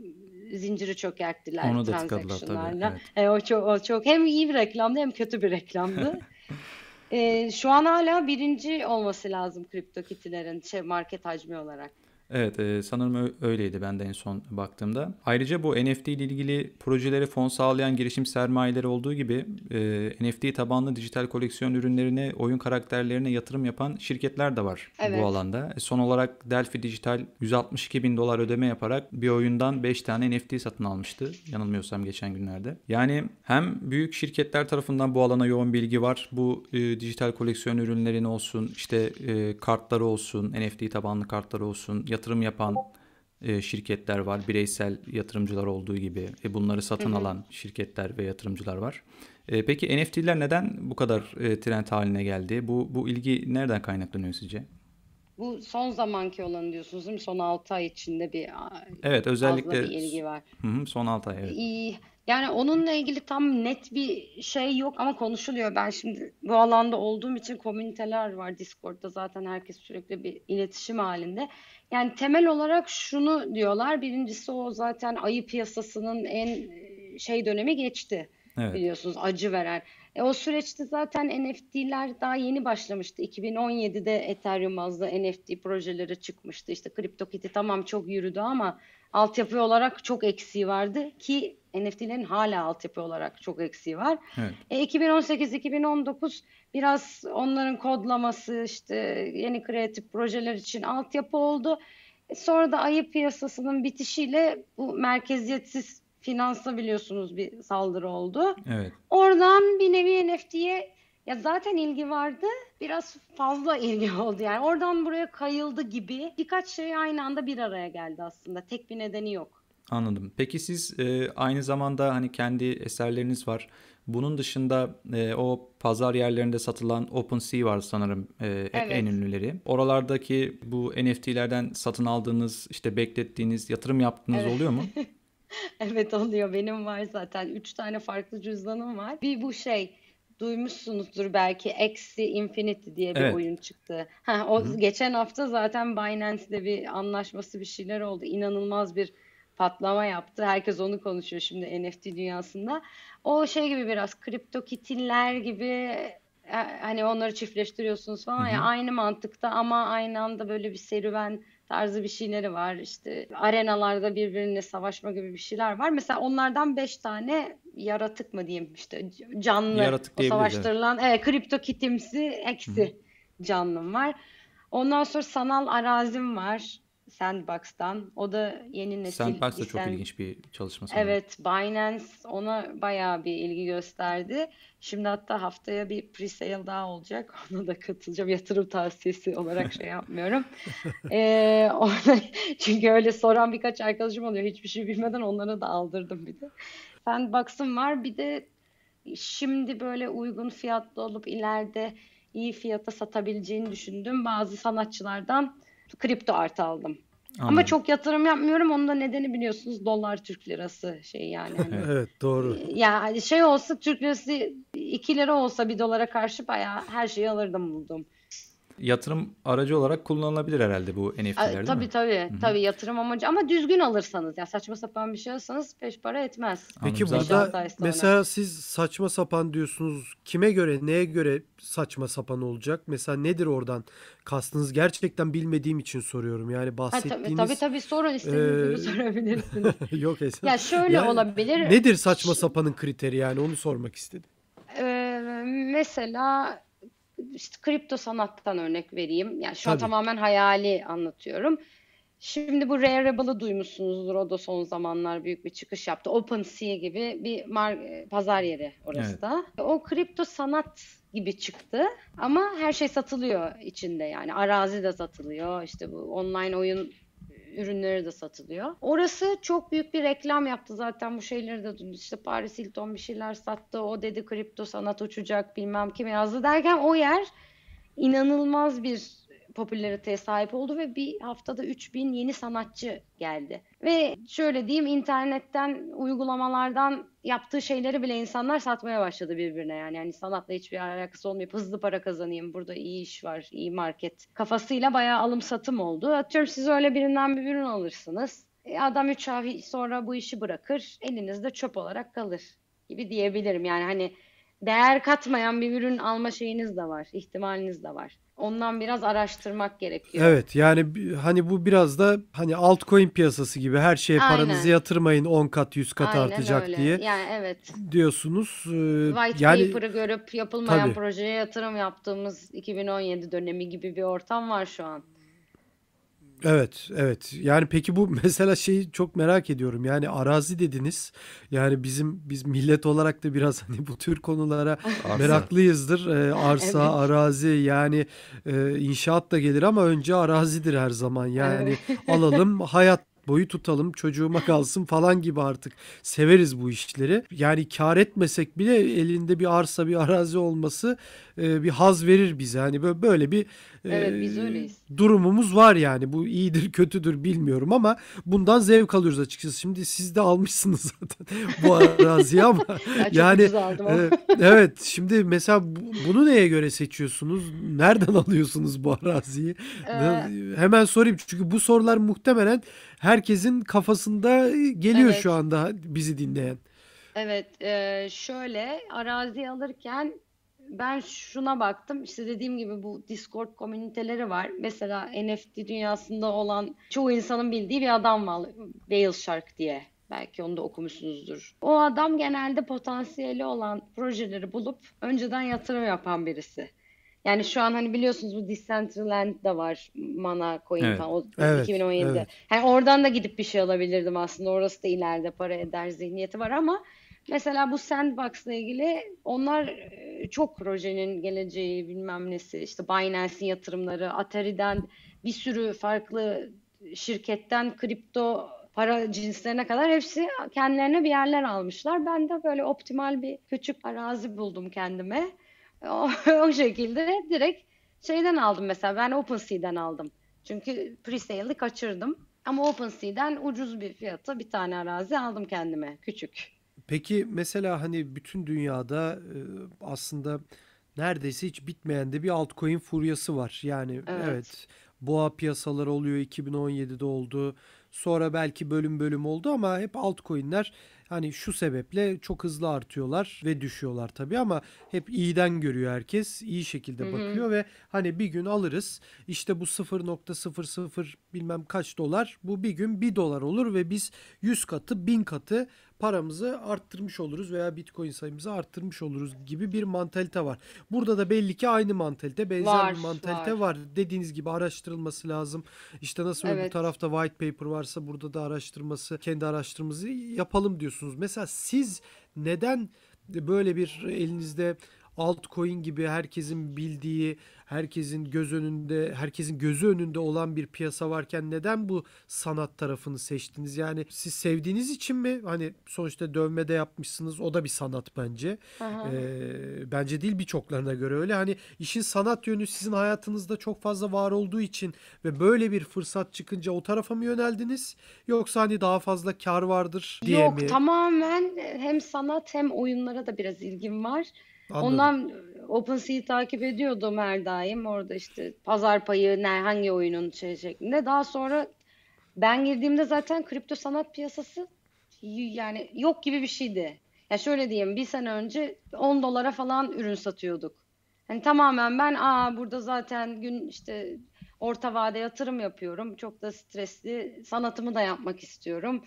zinciri çökerttiler Onu da transactionlarla. Tabii, evet. e, o, çok, o çok hem iyi bir reklamdı hem kötü bir reklamdı. e, şu an hala birinci olması lazım kripto kitilerin şey, market hacmi olarak. Evet e, sanırım öyleydi ben de en son baktığımda. Ayrıca bu NFT ile ilgili projelere fon sağlayan girişim sermayeleri olduğu gibi e, NFT tabanlı dijital koleksiyon ürünlerine, oyun karakterlerine yatırım yapan şirketler de var evet. bu alanda. E, son olarak Delphi Digital 162 bin dolar ödeme yaparak bir oyundan 5 tane NFT satın almıştı. Yanılmıyorsam geçen günlerde. Yani hem büyük şirketler tarafından bu alana yoğun bilgi var. Bu dijital koleksiyon ürünlerin olsun, işte e, kartları olsun, NFT tabanlı kartları olsun, yatırım yapan e, şirketler var. Bireysel yatırımcılar olduğu gibi e, bunları satın Hı-hı. alan şirketler ve yatırımcılar var. E, peki NFT'ler neden bu kadar e, trend haline geldi? Bu bu ilgi nereden kaynaklanıyor sizce? Bu son zamanki olanı diyorsunuz değil mi? Son 6 ay içinde bir Evet, özellikle bir ilgi var. Hı hı, son 6 ay evet. Ee, yani onunla ilgili tam net bir şey yok ama konuşuluyor. Ben şimdi bu alanda olduğum için komüniteler var Discord'da zaten herkes sürekli bir iletişim halinde. Yani temel olarak şunu diyorlar. Birincisi o zaten ayı piyasasının en e, şey dönemi geçti. Evet. Biliyorsunuz acı veren. E, o süreçte zaten NFT'ler daha yeni başlamıştı. 2017'de Ethereum bazlı NFT projeleri çıkmıştı. İşte CryptoKitty tamam çok yürüdü ama altyapı olarak çok eksiği vardı ki NFT'lerin hala altyapı olarak çok eksiği var. Evet. E, 2018-2019 biraz onların kodlaması işte yeni kreatif projeler için altyapı oldu. E, sonra da ayı piyasasının bitişiyle bu merkeziyetsiz finansa biliyorsunuz bir saldırı oldu. Evet. Oradan bir nevi NFT'ye ya zaten ilgi vardı. Biraz fazla ilgi oldu yani. Oradan buraya kayıldı gibi birkaç şey aynı anda bir araya geldi aslında. Tek bir nedeni yok. Anladım. Peki siz e, aynı zamanda hani kendi eserleriniz var. Bunun dışında e, o pazar yerlerinde satılan OpenSea var sanırım e, e evet. en ünlüleri. Oralardaki bu NFT'lerden satın aldığınız, işte beklettiğiniz, yatırım yaptığınız evet. oluyor mu? evet oluyor. Benim var zaten. Üç tane farklı cüzdanım var. Bir bu şey duymuşsunuzdur belki Axie Infinity diye bir evet. oyun çıktı. Ha, o Hı-hı. geçen hafta zaten Binance'de bir anlaşması bir şeyler oldu. İnanılmaz bir patlama yaptı. Herkes onu konuşuyor şimdi NFT dünyasında. O şey gibi biraz kripto kitiller gibi e, hani onları çiftleştiriyorsunuz falan Hı-hı. ya aynı mantıkta ama aynı anda böyle bir serüven tarzı bir şeyleri var. İşte arenalarda birbirine savaşma gibi bir şeyler var. Mesela onlardan beş tane yaratık mı diyeyim işte canlı yaratık o savaştırılan evet, kripto kitimsi eksi Hı-hı. canlım var. Ondan sonra sanal arazim var. Sandbox'tan. O da yeni nesil. Sandbox da çok ilginç bir çalışma. Sanırım. Evet Binance ona bayağı bir ilgi gösterdi. Şimdi hatta haftaya bir pre-sale daha olacak. Ona da katılacağım. Yatırım tavsiyesi olarak şey yapmıyorum. ee, ona, çünkü öyle soran birkaç arkadaşım oluyor. Hiçbir şey bilmeden onlara da aldırdım bir de. Sandbox'ım var. Bir de şimdi böyle uygun fiyatlı olup ileride iyi fiyata satabileceğini düşündüm. Bazı sanatçılardan kripto artı aldım. Anladım. Ama çok yatırım yapmıyorum. Onun da nedeni biliyorsunuz dolar Türk lirası şey yani. Hani, evet doğru. Yani şey olsa Türk lirası 2 lira olsa bir dolara karşı bayağı her şeyi alırdım buldum yatırım aracı olarak kullanılabilir herhalde bu NFT'ler değil tabii, mi? Tabii hı tabii yatırım amacı ama düzgün alırsanız ya saçma sapan bir şey alırsanız peş para etmez. Peki Anladım. burada mesela siz saçma sapan diyorsunuz kime göre neye göre saçma sapan olacak? Mesela nedir oradan kastınız? Gerçekten bilmediğim için soruyorum yani bahsettiğiniz. Ha, tabii, tabii tabii sorun istediğiniz ee... gibi sorabilirsiniz. Yok esas. Ya şöyle yani, olabilir. Nedir saçma sapanın kriteri yani onu sormak istedim. Ee, mesela işte kripto sanattan örnek vereyim. Yani şu Tabii. an tamamen hayali anlatıyorum. Şimdi bu Raritable'ı duymuşsunuzdur. O da son zamanlar büyük bir çıkış yaptı. OpenSea gibi bir mar- e, pazar yeri orası evet. da. O kripto sanat gibi çıktı ama her şey satılıyor içinde yani. Arazi de satılıyor. İşte bu online oyun ürünleri de satılıyor. Orası çok büyük bir reklam yaptı zaten bu şeyleri de duydum. İşte Paris Hilton bir şeyler sattı. O dedi kripto sanat uçacak bilmem kim yazdı derken o yer inanılmaz bir popülariteye sahip oldu ve bir haftada 3000 yeni sanatçı geldi. Ve şöyle diyeyim internetten, uygulamalardan yaptığı şeyleri bile insanlar satmaya başladı birbirine. Yani, yani sanatla hiçbir alakası olmayıp hızlı para kazanayım, burada iyi iş var, iyi market kafasıyla bayağı alım satım oldu. Atıyorum siz öyle birinden bir ürün alırsınız. E, adam 3 ay sonra bu işi bırakır, elinizde çöp olarak kalır gibi diyebilirim. Yani hani değer katmayan bir ürün alma şeyiniz de var, ihtimaliniz de var. Ondan biraz araştırmak gerekiyor. Evet yani hani bu biraz da hani altcoin piyasası gibi her şeye Aynen. paranızı yatırmayın 10 kat 100 kat Aynen artacak öyle. diye. Yani evet. diyorsunuz. Ee, White yani, paper'ı görüp yapılmayan tabii. projeye yatırım yaptığımız 2017 dönemi gibi bir ortam var şu an. Evet, evet. Yani peki bu mesela şeyi çok merak ediyorum. Yani arazi dediniz. Yani bizim biz millet olarak da biraz hani bu tür konulara Arsa. meraklıyızdır. Ee, arsa, Evet. arazi yani e, inşaat da gelir ama önce arazidir her zaman. Yani Evet. alalım, hayat boyu tutalım, çocuğuma kalsın falan gibi artık severiz bu işleri. Yani kar etmesek bile elinde bir arsa, bir arazi olması e, bir haz verir bize. Hani böyle böyle bir ee, öyleyiz. Durumumuz var yani. Bu iyidir kötüdür bilmiyorum ama bundan zevk alıyoruz açıkçası. Şimdi siz de almışsınız zaten bu araziyi ama yani e, evet şimdi mesela bunu neye göre seçiyorsunuz? Nereden alıyorsunuz bu araziyi? Ee, hemen sorayım çünkü bu sorular muhtemelen herkesin kafasında e, geliyor evet. şu anda bizi dinleyen. Evet, e, şöyle arazi alırken ben şuna baktım. İşte dediğim gibi bu Discord komüniteleri var. Mesela NFT dünyasında olan çoğu insanın bildiği bir adam var. Whale Shark diye. Belki onu da okumuşsunuzdur. O adam genelde potansiyeli olan projeleri bulup önceden yatırım yapan birisi. Yani şu an hani biliyorsunuz bu Decentraland da var Mana Coin evet. falan o evet, 2017'de. Evet. Yani oradan da gidip bir şey alabilirdim aslında. Orası da ileride para eder zihniyeti var ama Mesela bu Sandbox'la ilgili onlar e, çok projenin geleceği bilmem nesi işte Binance'in yatırımları, Atari'den bir sürü farklı şirketten kripto para cinslerine kadar hepsi kendilerine bir yerler almışlar. Ben de böyle optimal bir küçük arazi buldum kendime. O, o şekilde direkt şeyden aldım mesela ben OpenSea'den aldım. Çünkü pre-sale'ı kaçırdım. Ama OpenSea'den ucuz bir fiyata bir tane arazi aldım kendime küçük. Peki mesela hani bütün dünyada aslında neredeyse hiç bitmeyen de bir altcoin furyası var. Yani Evet. evet boğa piyasaları oluyor 2017'de oldu. Sonra belki bölüm bölüm oldu ama hep altcoin'ler hani şu sebeple çok hızlı artıyorlar ve düşüyorlar tabii ama hep iyiden görüyor herkes. iyi Hı şekilde hı. bakıyor ve hani bir gün alırız işte bu 0.00 bilmem kaç dolar bu bir gün 1 dolar olur ve biz 100 katı 1000 katı paramızı arttırmış oluruz veya bitcoin sayımızı arttırmış oluruz gibi bir mantalite var. Burada da belli ki aynı mantalite benzer var, bir mantalite var. var. Dediğiniz gibi araştırılması lazım. İşte nasıl evet. öbür tarafta white paper varsa burada da araştırması kendi araştırmamızı yapalım diyorsunuz. Mesela siz neden böyle bir elinizde altcoin gibi herkesin bildiği herkesin göz önünde, herkesin gözü önünde olan bir piyasa varken neden bu sanat tarafını seçtiniz? Yani siz sevdiğiniz için mi? Hani sonuçta dövme de yapmışsınız. O da bir sanat bence. Ee, bence değil birçoklarına göre öyle. Hani işin sanat yönü sizin hayatınızda çok fazla var olduğu için ve böyle bir fırsat çıkınca o tarafa mı yöneldiniz? Yoksa hani daha fazla kar vardır diye Yok, mi? Yok tamamen hem sanat hem oyunlara da biraz ilgim var. Anladım. Ondan e, OpenSea'yi takip ediyordum her daim. Orada işte pazar payı ne hangi oyunun şey şeklinde. Daha sonra ben girdiğimde zaten kripto sanat piyasası yani yok gibi bir şeydi. Ya şöyle diyeyim bir sene önce 10 dolara falan ürün satıyorduk. Hani tamamen ben aa burada zaten gün işte orta vade yatırım yapıyorum. Çok da stresli sanatımı da yapmak istiyorum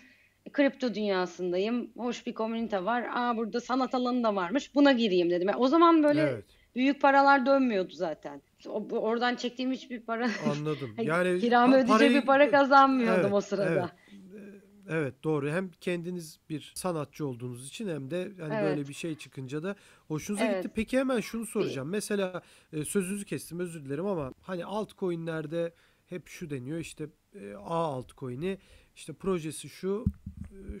kripto dünyasındayım. Hoş bir komünite var. Aa burada sanat alanı da varmış. Buna gireyim dedim. Yani e, o zaman böyle evet. büyük paralar dönmüyordu zaten. O, oradan çektiğim hiçbir para. Anladım. Yani kiramı ödeyecek parayı... bir para kazanmıyordum evet, o sırada. Evet. E, evet doğru. Hem kendiniz bir sanatçı olduğunuz için hem de hani evet. böyle bir şey çıkınca da hoşunuza evet. gitti. Peki hemen şunu soracağım. Mesela e, sözünüzü kestim özür dilerim ama hani altcoin'lerde hep şu deniyor işte A altcoin'i işte projesi şu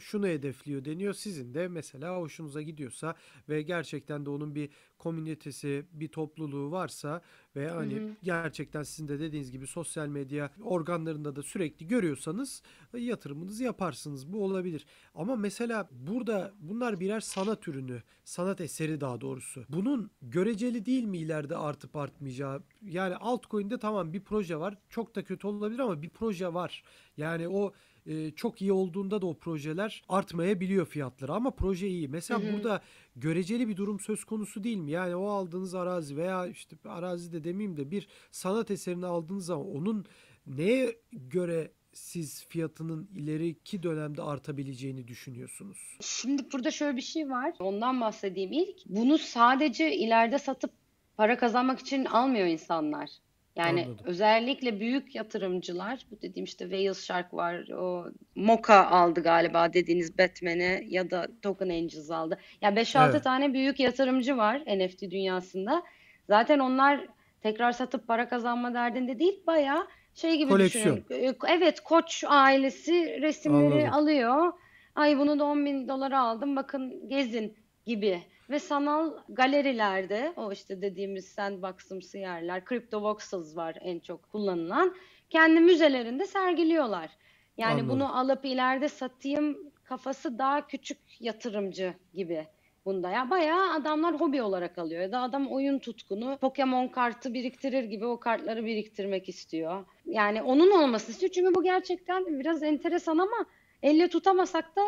şunu hedefliyor deniyor. Sizin de mesela hoşunuza gidiyorsa ve gerçekten de onun bir komünitesi, bir topluluğu varsa ve hani hı hı. gerçekten sizin de dediğiniz gibi sosyal medya organlarında da sürekli görüyorsanız e, yatırımınızı yaparsınız. Bu olabilir. Ama mesela burada bunlar birer sanat ürünü, sanat eseri daha doğrusu. Bunun göreceli değil mi ileride artıp artmayacağı? Yani altcoin'de tamam bir proje var. Çok da kötü olabilir ama bir proje var. Yani o e, çok iyi olduğunda da o proje projeler artmayabiliyor fiyatları ama proje iyi. Mesela hı hı. burada göreceli bir durum söz konusu değil mi? Yani o aldığınız arazi veya işte arazi de demeyeyim de bir sanat eserini aldığınız zaman onun neye göre siz fiyatının ileriki dönemde artabileceğini düşünüyorsunuz? Şimdi burada şöyle bir şey var. Ondan bahsedeyim ilk. Bunu sadece ileride satıp para kazanmak için almıyor insanlar. Yani Anladım. özellikle büyük yatırımcılar, bu dediğim işte Whale Shark var, o Moka aldı galiba dediğiniz Batman'i ya da Token Angels aldı. Ya yani 5-6 evet. tane büyük yatırımcı var NFT dünyasında. Zaten onlar tekrar satıp para kazanma derdinde değil, bayağı şey gibi Koleksiyon. düşünün. Ee, evet, Koç ailesi resimleri Anladım. alıyor. Ay bunu da 10 bin dolara aldım, bakın gezin gibi ve sanal galerilerde o işte dediğimiz sandbox'ımsı yerler, crypto voxels var en çok kullanılan. Kendi müzelerinde sergiliyorlar. Yani Anladım. bunu alıp ileride satayım kafası daha küçük yatırımcı gibi bunda ya. Bayağı adamlar hobi olarak alıyor ya da adam oyun tutkunu Pokemon kartı biriktirir gibi o kartları biriktirmek istiyor. Yani onun olması istiyor çünkü bu gerçekten biraz enteresan ama elle tutamasak da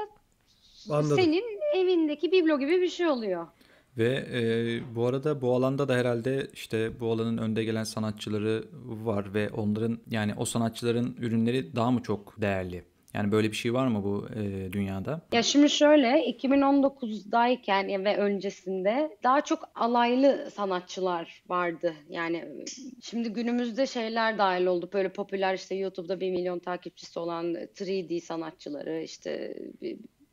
Anladım. senin evindeki biblo gibi bir şey oluyor. Ve e, bu arada bu alanda da herhalde işte bu alanın önde gelen sanatçıları var ve onların yani o sanatçıların ürünleri daha mı çok değerli? Yani böyle bir şey var mı bu e, dünyada? Ya şimdi şöyle 2019'dayken ve öncesinde daha çok alaylı sanatçılar vardı. Yani şimdi günümüzde şeyler dahil oldu. Böyle popüler işte YouTube'da bir milyon takipçisi olan 3D sanatçıları işte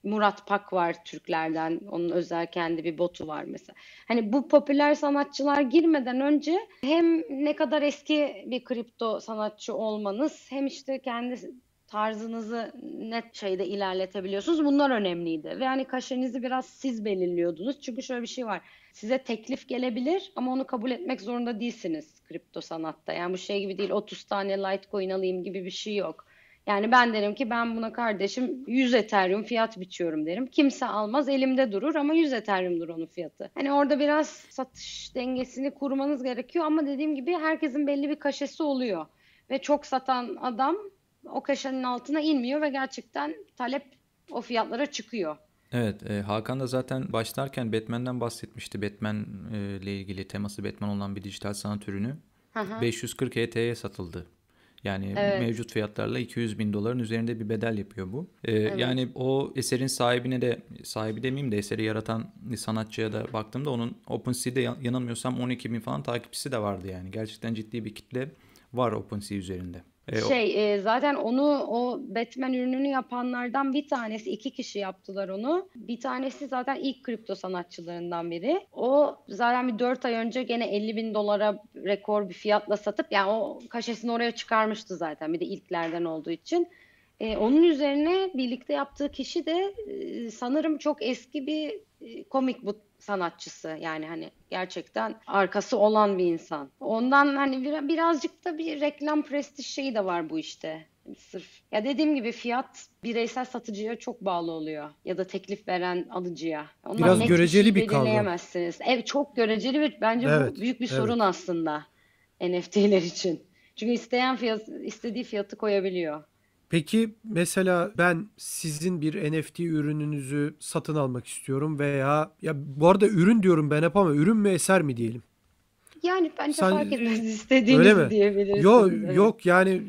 Murat Pak var Türklerden. Onun özel kendi bir botu var mesela. Hani bu popüler sanatçılar girmeden önce hem ne kadar eski bir kripto sanatçı olmanız hem işte kendi tarzınızı net şeyde ilerletebiliyorsunuz. Bunlar önemliydi. Ve hani kaşenizi biraz siz belirliyordunuz. Çünkü şöyle bir şey var. Size teklif gelebilir ama onu kabul etmek zorunda değilsiniz kripto sanatta. Yani bu şey gibi değil 30 tane Litecoin alayım gibi bir şey yok yani ben derim ki ben buna kardeşim 100 Ethereum fiyat biçiyorum derim. Kimse almaz elimde durur ama 100 Ethereum'dur onun fiyatı. Hani orada biraz satış dengesini kurmanız gerekiyor ama dediğim gibi herkesin belli bir kaşesi oluyor. Ve çok satan adam o kaşenin altına inmiyor ve gerçekten talep o fiyatlara çıkıyor. Evet e, Hakan da zaten başlarken Batman'den bahsetmişti. Batman e, ile ilgili teması Batman olan bir dijital sanat ürünü Aha. 540 ET'ye satıldı. Yani evet. mevcut fiyatlarla 200 bin doların üzerinde bir bedel yapıyor bu. Ee, evet. Yani o eserin sahibine de sahibi demeyeyim de eseri yaratan sanatçıya da baktığımda onun OpenSea'de yanılmıyorsam 12 bin falan takipçisi de vardı yani. Gerçekten ciddi bir kitle var OpenSea üzerinde. E, şey e, zaten onu o Batman ürününü yapanlardan bir tanesi iki kişi yaptılar onu. Bir tanesi zaten ilk kripto sanatçılarından biri. O zaten bir dört ay önce gene 50 bin dolara rekor bir fiyatla satıp yani o kaşesini oraya çıkarmıştı zaten bir de ilklerden olduğu için. E, onun üzerine birlikte yaptığı kişi de e, sanırım çok eski bir e, komik bu sanatçısı yani hani gerçekten arkası olan bir insan. Ondan hani bir, birazcık da bir reklam prestij şeyi de var bu işte. Sırf ya dediğim gibi fiyat bireysel satıcıya çok bağlı oluyor ya da teklif veren alıcıya. Onlar Biraz net göreceli bir kavram. Evet çok göreceli ve bence evet, bu büyük bir evet. sorun aslında NFT'ler için. Çünkü isteyen fiyat istediği fiyatı koyabiliyor. Peki mesela ben sizin bir NFT ürününüzü satın almak istiyorum veya ya bu arada ürün diyorum ben hep ama ürün mü eser mi diyelim? Yani bence Sen, fark etmez istediğinizi diyebilirsiniz. Yok yok yani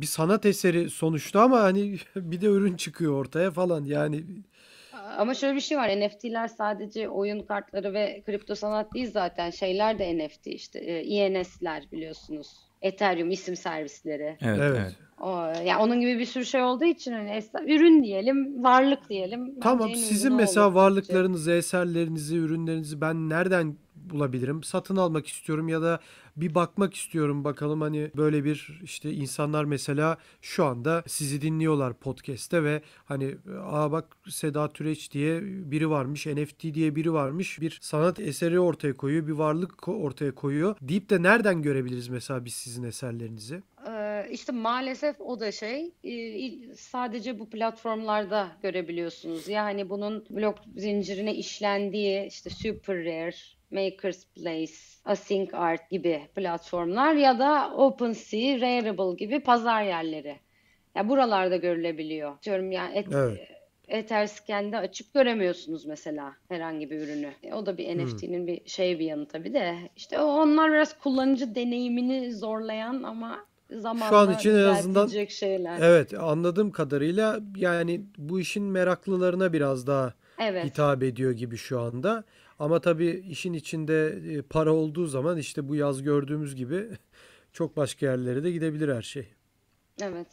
bir sanat eseri sonuçta ama hani bir de ürün çıkıyor ortaya falan yani. Ama şöyle bir şey var NFT'ler sadece oyun kartları ve kripto sanat değil zaten şeyler de NFT işte e, INS'ler biliyorsunuz Ethereum isim servisleri. Evet. evet. evet. O, yani onun gibi bir sürü şey olduğu için hani ürün diyelim, varlık diyelim. Tamam, sizin mesela varlıklarınızı, eserlerinizi, ürünlerinizi ben nereden bulabilirim. Satın almak istiyorum ya da bir bakmak istiyorum bakalım hani böyle bir işte insanlar mesela şu anda sizi dinliyorlar podcast'te ve hani aa bak Seda Türeç diye biri varmış, NFT diye biri varmış. Bir sanat eseri ortaya koyuyor, bir varlık ortaya koyuyor. Deyip de nereden görebiliriz mesela biz sizin eserlerinizi? Ee, işte maalesef o da şey e, sadece bu platformlarda görebiliyorsunuz. Yani bunun blok zincirine işlendiği işte super rare, Maker's Place, Async Art gibi platformlar ya da OpenSea, Rarible gibi pazar yerleri. Ya yani buralarda görülebiliyor. Diyorum ya et, evet. Etherscan'de açıp göremiyorsunuz mesela herhangi bir ürünü. E, o da bir hmm. bir şey bir yanı tabii de. İşte onlar biraz kullanıcı deneyimini zorlayan ama zamanla Şu an için en azından şeyler. Evet, anladığım kadarıyla yani bu işin meraklılarına biraz daha evet. hitap ediyor gibi şu anda. Ama tabii işin içinde e, para olduğu zaman işte bu yaz gördüğümüz gibi çok başka yerlere de gidebilir her şey. Evet.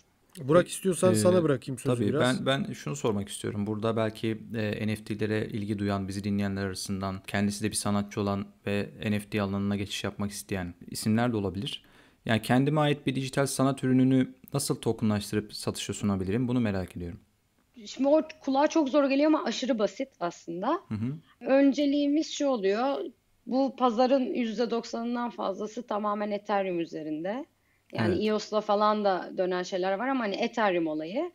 Burak e, istiyorsan ee, sana bırakayım sözü tabii, biraz. Tabii ben ben şunu sormak istiyorum. Burada belki e, NFT'lere ilgi duyan bizi dinleyenler arasından kendisi de bir sanatçı olan ve NFT alanına geçiş yapmak isteyen isimler de olabilir. Yani kendime ait bir dijital sanat ürününü nasıl tokenlaştırıp satışa sunabilirim? Bunu merak ediyorum. Şimdi o kulağa çok zor geliyor ama aşırı basit aslında. Hı hı. Önceliğimiz şu oluyor. Bu pazarın %90'ından fazlası tamamen Ethereum üzerinde. Yani evet. EOS'la falan da dönen şeyler var ama hani Ethereum olayı.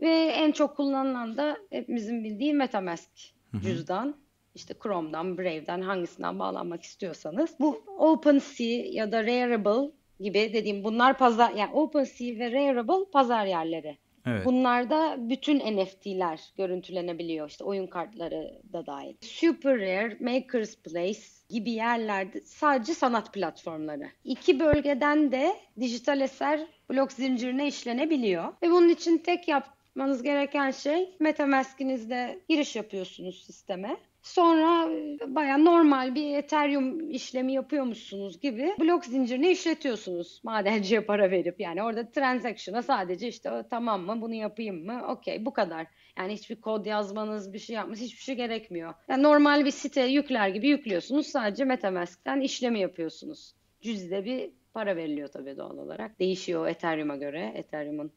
Ve en çok kullanılan da hepimizin bildiği MetaMask hı hı. cüzdan. İşte Chrome'dan, Brave'den hangisinden bağlanmak istiyorsanız. Bu OpenSea ya da Rarible gibi dediğim bunlar pazar yani OpenSea ve Rarible pazar yerleri. Evet. Bunlarda bütün NFT'ler görüntülenebiliyor işte oyun kartları da dahil. Super Rare, Maker's Place gibi yerlerde sadece sanat platformları. İki bölgeden de dijital eser blok zincirine işlenebiliyor. Ve bunun için tek yaptığımız yapmanız gereken şey MetaMask'inizde giriş yapıyorsunuz sisteme. Sonra e, baya normal bir Ethereum işlemi yapıyormuşsunuz gibi blok zincirini işletiyorsunuz madenciye para verip. Yani orada transaction'a sadece işte tamam mı bunu yapayım mı okey bu kadar. Yani hiçbir kod yazmanız bir şey yapmanız hiçbir şey gerekmiyor. Yani normal bir site yükler gibi yüklüyorsunuz sadece Metamask'ten işlemi yapıyorsunuz. Cüzde bir para veriliyor tabii doğal olarak. Değişiyor Ethereum'a göre. Ethereum'un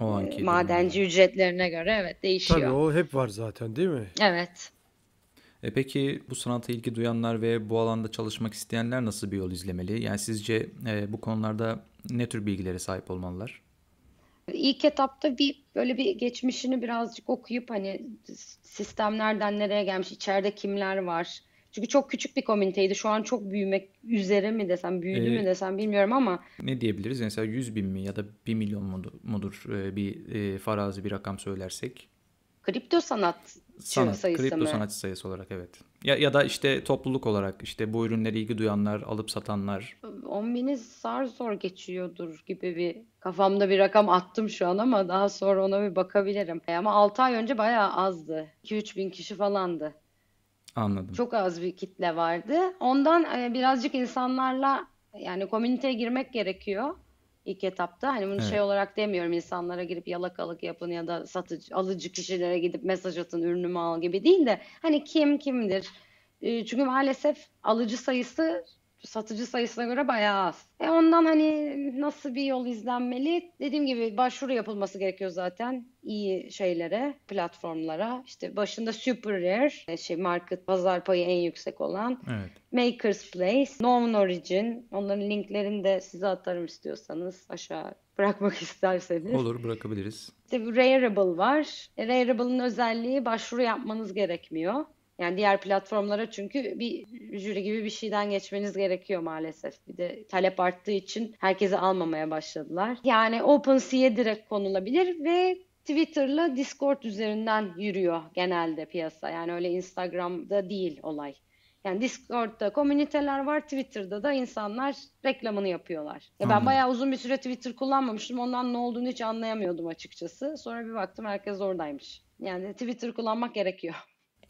o anki e, madenci ücretlerine göre evet değişiyor. Tabii o hep var zaten değil mi? Evet. E peki bu sanata ilgi duyanlar ve bu alanda çalışmak isteyenler nasıl bir yol izlemeli? Yani sizce e, bu konularda ne tür bilgilere sahip olmalılar? İlk etapta bir böyle bir geçmişini birazcık okuyup hani sistemlerden nereye gelmiş, içeride kimler var, çünkü çok küçük bir komüniteydi. Şu an çok büyümek üzere mi desem, büyüdü ee, mü desem bilmiyorum ama. Ne diyebiliriz? Mesela 100 bin mi ya da 1 milyon mudur, mudur e, bir e, farazi bir rakam söylersek? Kripto sanat sanat, sayısı kripto mı? sanatçı sayısı olarak evet. Ya, ya da işte topluluk olarak işte bu ürünlere ilgi duyanlar, alıp satanlar. 10 bini zar zor geçiyordur gibi bir kafamda bir rakam attım şu an ama daha sonra ona bir bakabilirim. E, ama 6 ay önce bayağı azdı. 2-3 bin kişi falandı. Anladım. Çok az bir kitle vardı. Ondan e, birazcık insanlarla yani komüniteye girmek gerekiyor ilk etapta. Hani bunu şey evet. şey olarak demiyorum insanlara girip yalakalık yapın ya da satıcı alıcı kişilere gidip mesaj atın ürünümü al gibi değil de hani kim kimdir? Çünkü maalesef alıcı sayısı satıcı sayısına göre bayağı az. E ondan hani nasıl bir yol izlenmeli? Dediğim gibi başvuru yapılması gerekiyor zaten iyi şeylere, platformlara. İşte başında Super Rare, e, şey market pazar payı en yüksek olan. Evet. Maker's Place, Known Origin. Onların linklerini de size atarım istiyorsanız aşağı bırakmak isterseniz. Olur bırakabiliriz. İşte Rareable var. E, Rareable'ın özelliği başvuru yapmanız gerekmiyor. Yani diğer platformlara çünkü bir jüri gibi bir şeyden geçmeniz gerekiyor maalesef. Bir de talep arttığı için herkesi almamaya başladılar. Yani OpenSea'ye direkt konulabilir ve Twitter'la Discord üzerinden yürüyor genelde piyasa. Yani öyle Instagram'da değil olay. Yani Discord'da komüniteler var, Twitter'da da insanlar reklamını yapıyorlar. Ya ben bayağı uzun bir süre Twitter kullanmamıştım. Ondan ne olduğunu hiç anlayamıyordum açıkçası. Sonra bir baktım herkes oradaymış. Yani Twitter kullanmak gerekiyor.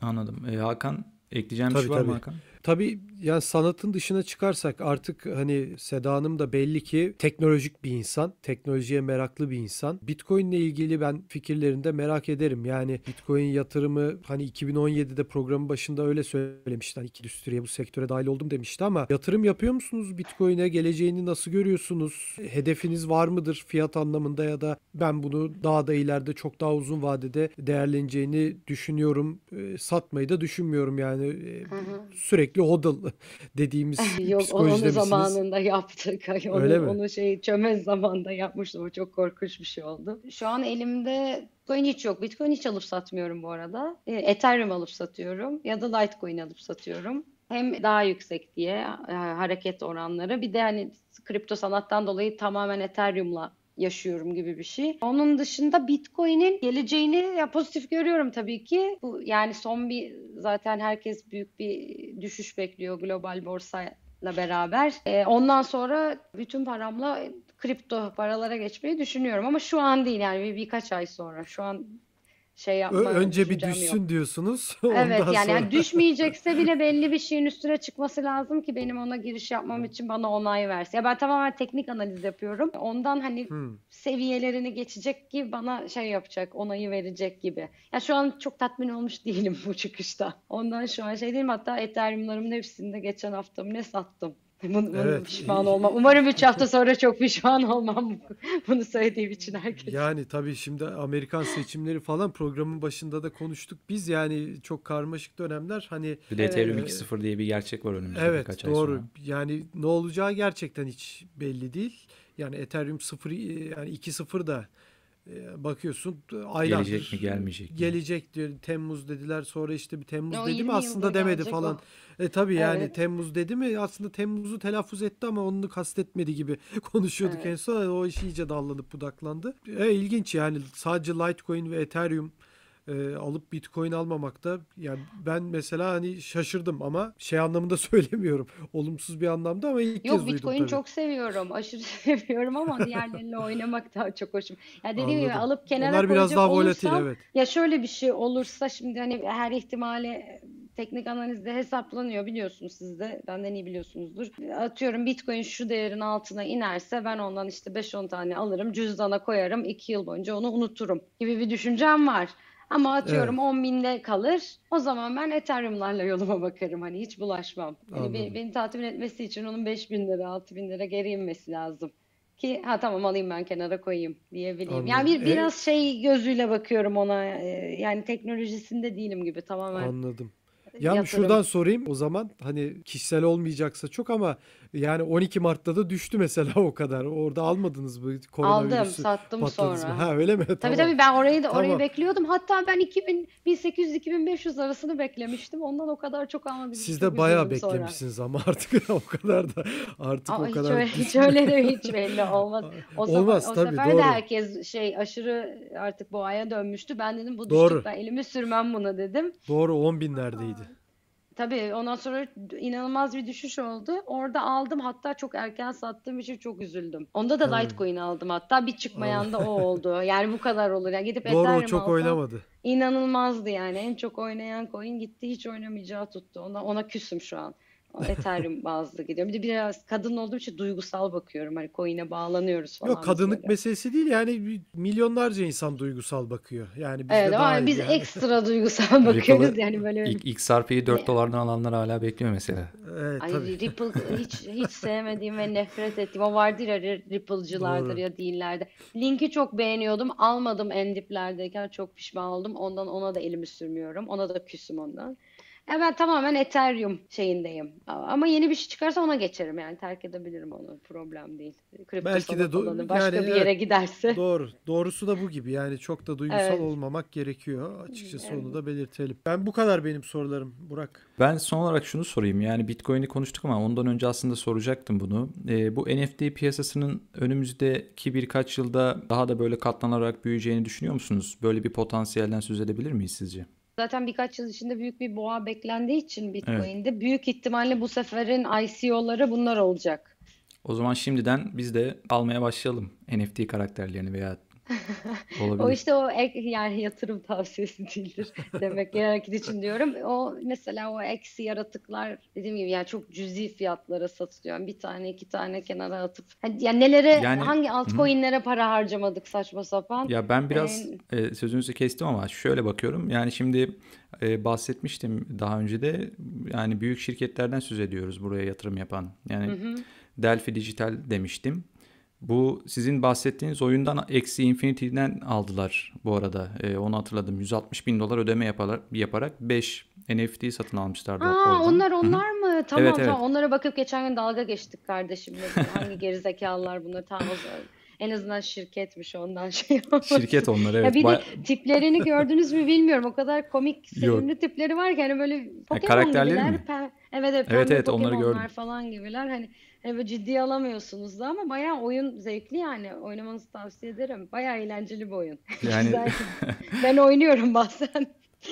Anladım. E, Hakan Ekleyeceğim tabii, bir şey var mı Hakan? Tabii ya sanatın dışına çıkarsak artık hani Seda Hanım da belli ki teknolojik bir insan. Teknolojiye meraklı bir insan. Bitcoin ile ilgili ben fikirlerinde merak ederim. Yani Bitcoin yatırımı hani 2017'de programın başında öyle söylemişti. Hani endüstriye bu sektöre dahil oldum demişti ama yatırım yapıyor musunuz Bitcoin'e? Geleceğini nasıl görüyorsunuz? Hedefiniz var mıdır fiyat anlamında ya da ben bunu daha da ileride çok daha uzun vadede değerleneceğini düşünüyorum. Ee, satmayı da düşünmüyorum yani yani Hı hı. sürekli hodl dediğimiz Yok onu misiniz? zamanında yaptık. Onu, Öyle mi? onu şey çömez zamanda yapmıştım. O çok korkunç bir şey oldu. Şu an elimde Bitcoin hiç yok. Bitcoin hiç alıp satmıyorum bu arada. Ethereum alıp satıyorum ya da Litecoin alıp satıyorum. Hem daha yüksek diye hareket oranları bir de hani kripto sanattan dolayı tamamen Ethereum'la yaşıyorum gibi bir şey. Onun dışında Bitcoin'in geleceğini ya pozitif görüyorum tabii ki. Bu yani son bir zaten herkes büyük bir düşüş bekliyor global borsayla beraber. E, ondan sonra bütün paramla kripto paralara geçmeyi düşünüyorum ama şu an değil yani bir, birkaç ay sonra. Şu an şey Ö- önce bir düşüncem yok. düşsün diyorsunuz. Evet Ondan yani düşmeyecekse bile belli bir şeyin üstüne çıkması lazım ki benim ona giriş yapmam için bana onay versin. Ya ben tamamen teknik analiz yapıyorum. Ondan hani Hmm. seviyelerini geçecek gibi bana şey yapacak, onayı verecek gibi. Ya şu an çok tatmin olmuş değilim bu çıkışta. Ondan şu an şey değilim hatta Ethereum'larımın hepsini de geçen hafta mı ne sattım. Bunu, bunu evet. pişman olmam. Umarım 3 hafta sonra çok pişman olmam bunu söylediğim için herkes. Yani tabii şimdi Amerikan seçimleri falan programın başında da konuştuk. Biz yani çok karmaşık dönemler hani bir de Ethereum evet. 2.0 diye bir gerçek var önümüzde evet, birkaç ay sonra. doğru. Yani ne olacağı gerçekten hiç belli değil. Yani Ethereum 0 yani 2.0 da ee, bakıyorsun aylardır. Gelecek mi gelmeyecek mi? Gelecek diyor. Temmuz dediler. Sonra işte bir Temmuz o dedi mi aslında demedi falan. O. E tabii yani evet. Temmuz dedi mi aslında Temmuz'u telaffuz etti ama onu kastetmedi gibi konuşuyorduk evet. en son. O iş iyice dallanıp budaklandı. E ilginç yani sadece Litecoin ve Ethereum e, alıp Bitcoin almamakta yani ben mesela hani şaşırdım ama şey anlamında söylemiyorum. Olumsuz bir anlamda ama ilk Yok, kez Bitcoin duydum Bitcoin çok seviyorum. Aşırı seviyorum ama diğerlerine oynamak daha çok hoşum. Ya yani dediğim Anladım. gibi alıp kenara Onlar koyacak biraz daha volatil, olursam, evet. ya şöyle bir şey olursa şimdi hani her ihtimale teknik analizde hesaplanıyor biliyorsunuz siz de benden iyi biliyorsunuzdur. Atıyorum Bitcoin şu değerin altına inerse ben ondan işte 5-10 tane alırım cüzdana koyarım 2 yıl boyunca onu unuturum gibi bir düşüncem var. Ama atıyorum evet. 10 binle kalır. O zaman ben Ethereum'larla yoluma bakarım. Hani hiç bulaşmam. Hani beni, beni tatmin etmesi için onun 5 bin lira, 6 bin lira geri inmesi lazım. Ki ha tamam alayım ben kenara koyayım diyebileyim. Anladım. Yani bir, e- biraz e... şey gözüyle bakıyorum ona. E, yani teknolojisinde değilim gibi tamamen. Anladım. Yani yatırım. şuradan sorayım o zaman hani kişisel olmayacaksa çok ama yani 12 Mart'ta da düştü mesela o kadar. Orada almadınız mı koronavirüsü? Aldım, sattım sonra. Mı? Ha öyle mi? Tabii tamam. tabii ben orayı da orayı tamam. bekliyordum. Hatta ben 2000 1800 2500 arasını beklemiştim. Ondan o kadar çok almadım. Siz de bayağı beklemişsiniz sonra. ama artık o kadar da artık Aa, o hiç kadar. Öyle, hiç öyle de hiç belli olmaz. O olmaz zaman, tabii o sefer de herkes şey aşırı artık bu aya dönmüştü. Ben dedim bu düştü. doğru. ben elimi sürmem buna dedim. Doğru 10 binlerdeydi. Aa. Tabii ondan sonra inanılmaz bir düşüş oldu. Orada aldım hatta çok erken sattığım için çok üzüldüm. Onda da Litecoin aldım hatta bir çıkmayan da o oldu. Yani bu kadar olur. Yani gidip Doğru Ethereum çok oynamadı. İnanılmazdı yani. En çok oynayan coin gitti hiç oynamayacağı tuttu. Ona ona küsüm şu an. Ethereum bazlı gidiyorum. Bir de biraz kadın olduğum için duygusal bakıyorum. Hani coin'e bağlanıyoruz falan. Yok kadınlık böyle. meselesi değil yani milyonlarca insan duygusal bakıyor. Yani biz evet, de daha biz yani. ekstra duygusal bakıyoruz Ripple'ı, yani böyle. XRP'yi 4 dolardan alanlar hala bekliyor mesela. Evet, Ay, Ripple hiç, hiç sevmediğim ve nefret ettiğim o vardır ya Ripple'cılardır ya değillerde. Link'i çok beğeniyordum. Almadım en diplerdeyken çok pişman oldum. Ondan ona da elimi sürmüyorum. Ona da küsüm ondan. Ya ben tamamen Ethereum şeyindeyim. Ama yeni bir şey çıkarsa ona geçerim yani terk edebilirim onu. Problem değil. Kripto Belki de do- başka yani, bir yere evet, giderse. Doğru. Doğrusu da bu gibi. Yani çok da duygusal evet. olmamak gerekiyor. Açıkçası evet. onu da belirtelim. Ben bu kadar benim sorularım Burak. Ben son olarak şunu sorayım. Yani Bitcoin'i konuştuk ama ondan önce aslında soracaktım bunu. E, bu NFT piyasasının önümüzdeki birkaç yılda daha da böyle katlanarak büyüyeceğini düşünüyor musunuz? Böyle bir potansiyelden söz edebilir miyiz sizce? Zaten birkaç yıl içinde büyük bir boğa beklendiği için Bitcoin'de evet. büyük ihtimalle bu seferin ICO'ları bunlar olacak. O zaman şimdiden biz de almaya başlayalım NFT karakterlerini veya Olabilir. o işte o ek, yani yatırım tavsiyesi değildir demek hareket için diyorum. O mesela o eksi yaratıklar dediğim gibi yani çok cüzi fiyatlara satılıyor. Bir tane iki tane kenara atıp yani nelere yani, hangi altcoin'lere para harcamadık saçma sapan. Ya ben biraz ee, e, sözünüzü kestim ama şöyle bakıyorum. Yani şimdi e, bahsetmiştim daha önce de yani büyük şirketlerden söz ediyoruz buraya yatırım yapan. Yani hı Delphi Digital demiştim. Bu sizin bahsettiğiniz oyundan eksi Infinity'den aldılar bu arada. E, onu hatırladım. 160 bin dolar ödeme yaparak, yaparak 5 NFT satın almışlardı. Aa, oradan. onlar onlar mı? Tamam evet, tamam. Evet. Onlara bakıp geçen gün dalga geçtik kardeşimle. Hangi gerizekalılar bunlar? Tamam o zaman. En azından şirketmiş ondan şey Şirket onlar evet. Ya bir de tiplerini gördünüz mü bilmiyorum. O kadar komik sevimli tipleri var ki hani böyle Pokemon yani gibiler. Mi? Pe- evet evet, evet, evet onları gördüm. falan gibiler. Hani, hani böyle ciddiye alamıyorsunuz da ama bayağı oyun zevkli yani. Oynamanızı tavsiye ederim. Bayağı eğlenceli bir oyun. Yani... ben oynuyorum bazen.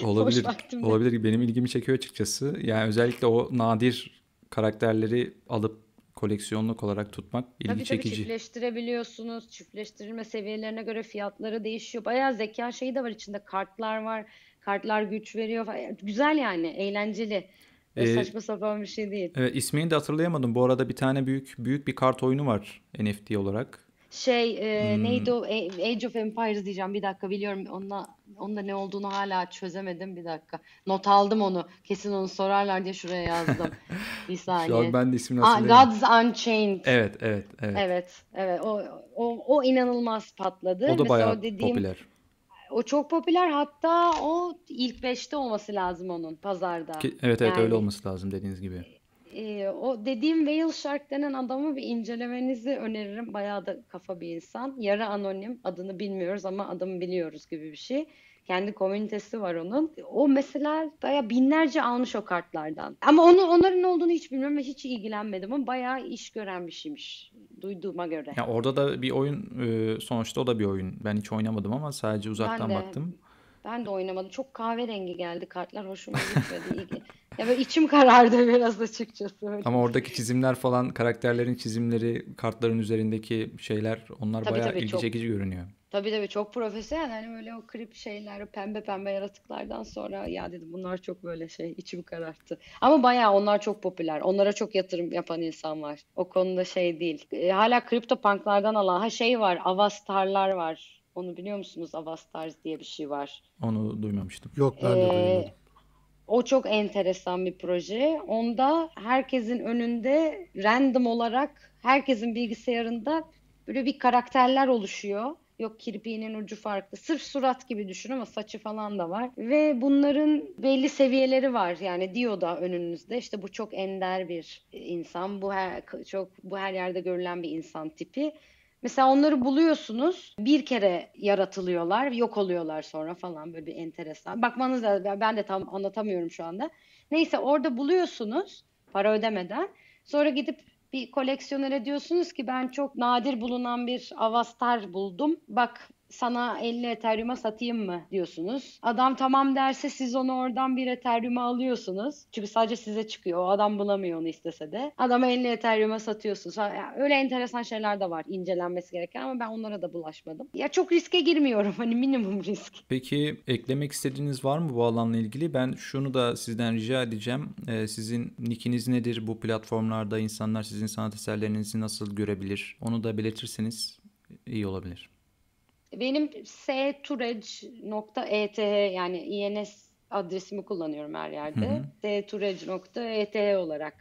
Olabilir. Olabilir. Benim ilgimi çekiyor açıkçası. Yani özellikle o nadir karakterleri alıp koleksiyonluk olarak tutmak ilgi tabii, çekici. Tabii çiftleştirebiliyorsunuz. Çiftleştirilme seviyelerine göre fiyatları değişiyor. Bayağı zeka şeyi de var içinde. Kartlar var. Kartlar güç veriyor. Güzel yani. Eğlenceli. Ee, saçma sapan bir şey değil. Evet, ismini de hatırlayamadım. Bu arada bir tane büyük büyük bir kart oyunu var NFT olarak. Şey e, hmm. neydi o Age of Empires diyeceğim bir dakika biliyorum onunla onda ne olduğunu hala çözemedim bir dakika. Not aldım onu. Kesin onu sorarlar diye şuraya yazdım. bir saniye. Şu an ben de ismini hatırlayayım. Gods Unchained. Evet, evet, evet. Evet, evet. O o, o inanılmaz patladı. O da Mesela bayağı dediğim, popüler. O çok popüler hatta o ilk beşte olması lazım onun pazarda. Ki, evet evet yani, öyle olması lazım dediğiniz gibi e, o dediğim whale shark denen adamı bir incelemenizi öneririm. Bayağı da kafa bir insan. Yarı anonim adını bilmiyoruz ama adamı biliyoruz gibi bir şey. Kendi komünitesi var onun. O mesela baya binlerce almış o kartlardan. Ama onu onların olduğunu hiç bilmiyorum ve hiç ilgilenmedim ama bayağı iş gören bir şeymiş duyduğuma göre. Ya orada da bir oyun e, sonuçta o da bir oyun. Ben hiç oynamadım ama sadece uzaktan ben de, baktım. Ben de oynamadım. Çok kahverengi geldi kartlar. Hoşuma gitmedi. İyi. ya böyle içim karardı biraz açıkçası. Öyle. Ama oradaki çizimler falan, karakterlerin çizimleri, kartların üzerindeki şeyler onlar tabii, bayağı tabii, ilgi çok, çekici görünüyor. Tabii tabii çok profesyonel. Hani böyle o krip şeyler, pembe pembe yaratıklardan sonra ya dedim bunlar çok böyle şey içimi kararttı. Ama bayağı onlar çok popüler. Onlara çok yatırım yapan insan var. O konuda şey değil. E, hala kripto punklardan alan. Ha şey var, avastarlar var onu biliyor musunuz? Avastars diye bir şey var. Onu duymamıştım. Yok ben de Ee, duymadım. O çok enteresan bir proje. Onda herkesin önünde random olarak herkesin bilgisayarında böyle bir karakterler oluşuyor. Yok kirpiğinin ucu farklı. Sırf surat gibi düşün ama saçı falan da var. Ve bunların belli seviyeleri var. Yani diyor da önünüzde işte bu çok ender bir insan. Bu her, çok bu her yerde görülen bir insan tipi. Mesela onları buluyorsunuz. Bir kere yaratılıyorlar, yok oluyorlar sonra falan böyle bir enteresan. Bakmanız lazım. Ben de tam anlatamıyorum şu anda. Neyse orada buluyorsunuz para ödemeden. Sonra gidip bir koleksiyonere diyorsunuz ki ben çok nadir bulunan bir avastar buldum. Bak sana 50 Ethereum'a satayım mı diyorsunuz. Adam tamam derse siz onu oradan bir Ethereum'a alıyorsunuz. Çünkü sadece size çıkıyor. O adam bulamıyor onu istese de. Adama 50 Ethereum'a satıyorsunuz. Yani öyle enteresan şeyler de var incelenmesi gereken ama ben onlara da bulaşmadım. Ya çok riske girmiyorum. Hani minimum risk. Peki eklemek istediğiniz var mı bu alanla ilgili? Ben şunu da sizden rica edeceğim. Ee, sizin nickiniz nedir? Bu platformlarda insanlar sizin sanat eserlerinizi nasıl görebilir? Onu da belirtirseniz iyi olabilir. Benim sturage.eth yani INS adresimi kullanıyorum her yerde. sturage.eth olarak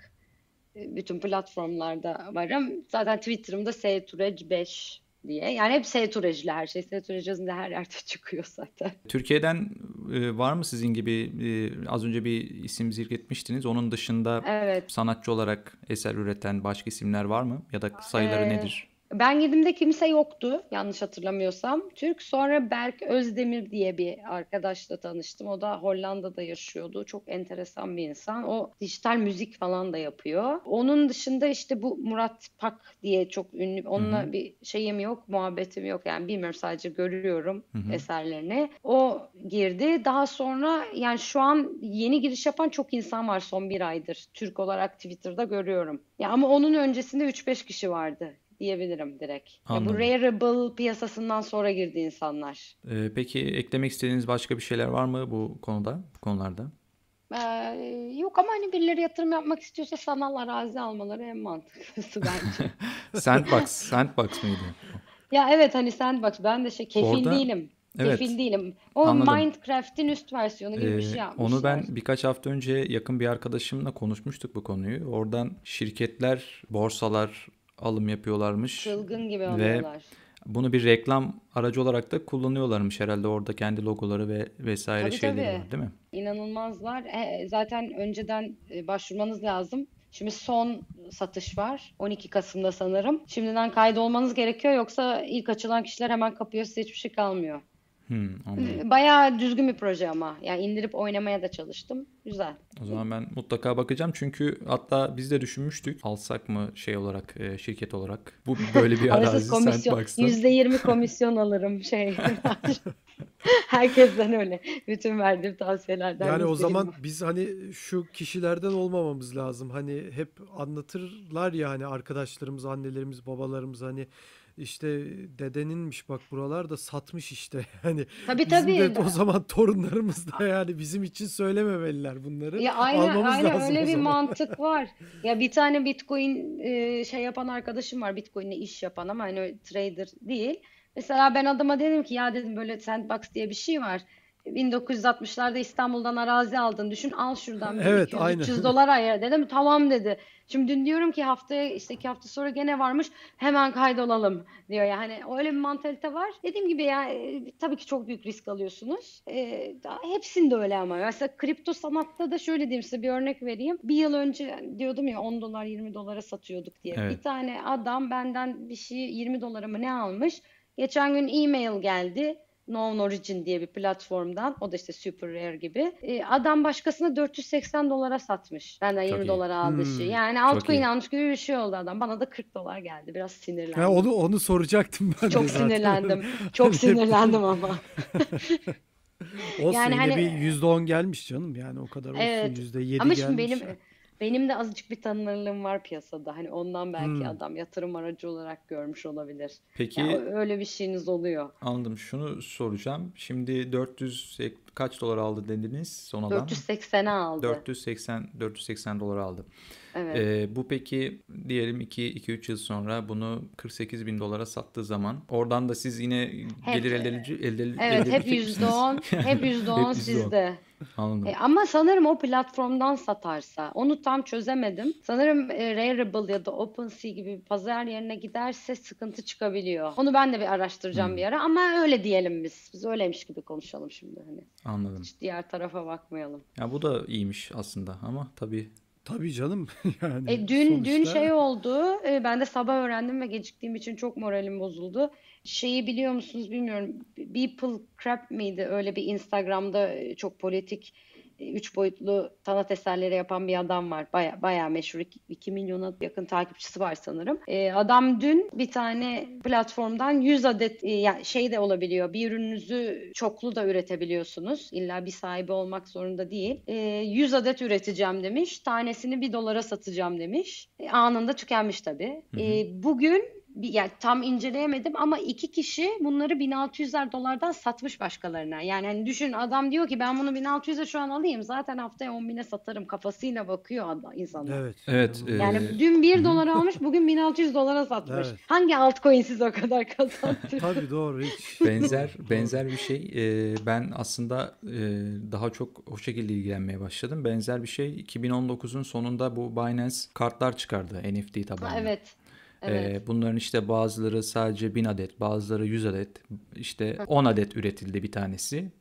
e, bütün platformlarda varım. Zaten Twitter'ımda sturage 5 diye. Yani hep sturajlı her şey. Sturaj yazınca her yerde çıkıyor zaten. Türkiye'den e, var mı sizin gibi e, az önce bir isim zirketmiştiniz. Onun dışında evet. sanatçı olarak eser üreten başka isimler var mı? Ya da sayıları ee, nedir? Ben girdiğimde kimse yoktu yanlış hatırlamıyorsam. Türk sonra Berk Özdemir diye bir arkadaşla tanıştım. O da Hollanda'da yaşıyordu. Çok enteresan bir insan. O dijital müzik falan da yapıyor. Onun dışında işte bu Murat Pak diye çok ünlü. Onunla Hı-hı. bir şeyim yok, muhabbetim yok. Yani bilmiyorum sadece görüyorum Hı-hı. eserlerini. O girdi. Daha sonra yani şu an yeni giriş yapan çok insan var son bir aydır. Türk olarak Twitter'da görüyorum. Ya ama onun öncesinde 3-5 kişi vardı diyebilirim direkt. Ya bu rareable piyasasından sonra girdi insanlar. Ee, peki eklemek istediğiniz başka bir şeyler var mı bu konuda, bu konularda? Ee, yok ama hani birileri yatırım yapmak istiyorsa sanal arazi almaları en mantıklısı bence. sandbox, sandbox mıydı? Ya evet hani sandbox ben de şey kefil Orada... değilim. Evet. Kefil değilim. O Anladım. Minecraft'in üst versiyonu gibi ee, bir şey yapmışlar. Onu ben birkaç hafta önce yakın bir arkadaşımla konuşmuştuk bu konuyu. Oradan şirketler, borsalar alım yapıyorlarmış. Çılgın gibi oluyorlar. Ve bunu bir reklam aracı olarak da kullanıyorlarmış herhalde orada kendi logoları ve vesaire tabii, şeyleri tabii. var değil mi? İnanılmazlar. E, zaten önceden e, başvurmanız lazım. Şimdi son satış var 12 Kasım'da sanırım. Şimdiden kaydolmanız gerekiyor yoksa ilk açılan kişiler hemen kapıyor size hiçbir şey kalmıyor. Hımm, ee, bayağı düzgün bir proje ama. Yani indirip oynamaya da çalıştım. Güzel. O zaman ben mutlaka bakacağım çünkü hatta biz de düşünmüştük alsak mı şey olarak e, şirket olarak bu böyle bir Alırsınız arazi komisyon. Sandbox'ta. %20 komisyon alırım şey. Herkesten öyle. Bütün verdiğim tavsiyelerden Yani o mutluyum. zaman biz hani şu kişilerden olmamamız lazım. Hani hep anlatırlar ya hani arkadaşlarımız, annelerimiz, babalarımız hani işte dedeninmiş bak buralar da satmış işte yani. Tabii tabii. de o zaman torunlarımız da yani bizim için söylememeliler bunları. Ya aynen, Almamız aynen lazım öyle bir mantık var. Ya bir tane bitcoin e, şey yapan arkadaşım var bitcoin'le iş yapan ama hani trader değil. Mesela ben adama dedim ki ya dedim böyle sandbox diye bir şey var. 1960'larda İstanbul'dan arazi aldın düşün al şuradan evet, 200, aynı. 300 dolar ayır dedim tamam dedi. Şimdi dün diyorum ki haftaya işte iki hafta sonra gene varmış hemen kaydolalım diyor yani öyle bir mantalite var. Dediğim gibi ya yani, e, tabii ki çok büyük risk alıyorsunuz. E, hepsinde öyle ama mesela kripto sanatta da şöyle diyeyim size bir örnek vereyim. Bir yıl önce diyordum ya 10 dolar 20 dolara satıyorduk diye. Evet. Bir tane adam benden bir şey 20 dolara mı ne almış. Geçen gün e-mail geldi Known Origin diye bir platformdan o da işte Super Rare gibi. E, adam başkasına 480 dolara satmış. Benden Çok 20 dolara aldı hmm. şey. Yani altcoin almış gibi bir şey oldu adam. Bana da 40 dolar geldi. Biraz sinirlendim. Ha, onu onu soracaktım ben. Çok de sinirlendim. Çok sinirlendim ama. Olsun yani hani, bir %10 gelmiş canım yani o kadar olsun evet, %7 gelmiş. Ama şimdi benim ya. Benim de azıcık bir tanınırlığım var piyasada. Hani ondan belki hmm. adam yatırım aracı olarak görmüş olabilir. Peki yani öyle bir şeyiniz oluyor. Anladım. Şunu soracağım. Şimdi 400 kaç dolar aldı dediniz son adam? 480 aldı. 480 480 dolar aldı. Evet. Ee, bu peki diyelim 2 2 3 yıl sonra bunu 48 bin dolara sattığı zaman oradan da siz yine hep, gelir elde edici elde Evet elde hep %10 hep %10 sizde. Anladım. E, ama sanırım o platformdan satarsa onu tam çözemedim. Sanırım e, Rarible ya da OpenSea gibi pazar yerine giderse sıkıntı çıkabiliyor. Onu ben de bir araştıracağım hmm. bir ara ama öyle diyelim biz. Biz öyleymiş gibi konuşalım şimdi hani. Anladım. Hiç diğer tarafa bakmayalım. Ya bu da iyiymiş aslında ama tabii Tabii canım yani E, dün dün şey oldu. e, ben de sabah öğrendim ve geciktiğim için çok moralim bozuldu. Şeyi biliyor musunuz bilmiyorum. People Crap miydi? Öyle bir Instagram'da e, çok politik üç boyutlu sanat eserleri yapan bir adam var. Baya baya meşhur. 2 milyona yakın takipçisi var sanırım. E, adam dün bir tane platformdan 100 adet e, yani şey de olabiliyor. Bir ürününüzü çoklu da üretebiliyorsunuz. İlla bir sahibi olmak zorunda değil. E, 100 adet üreteceğim demiş. Tanesini bir dolara satacağım demiş. E, anında tükenmiş tabii. E, bugün bir, yani tam inceleyemedim ama iki kişi bunları 1600'er dolardan satmış başkalarına. Yani hani düşün adam diyor ki ben bunu 1600'e şu an alayım zaten haftaya 10 bine satarım kafasıyla bakıyor adam, insanlar. Evet. evet e, yani e... dün 1 dolar almış bugün 1600 dolara satmış. Evet. Hangi altcoin siz o kadar kazandı? Tabii doğru. Hiç. Benzer benzer bir şey e, ben aslında e, daha çok o şekilde ilgilenmeye başladım. Benzer bir şey 2019'un sonunda bu Binance kartlar çıkardı NFT tabanlı. evet. Evet. Ee, bunların işte bazıları sadece bin adet, bazıları 100 adet, işte 10 adet üretildi bir tanesi.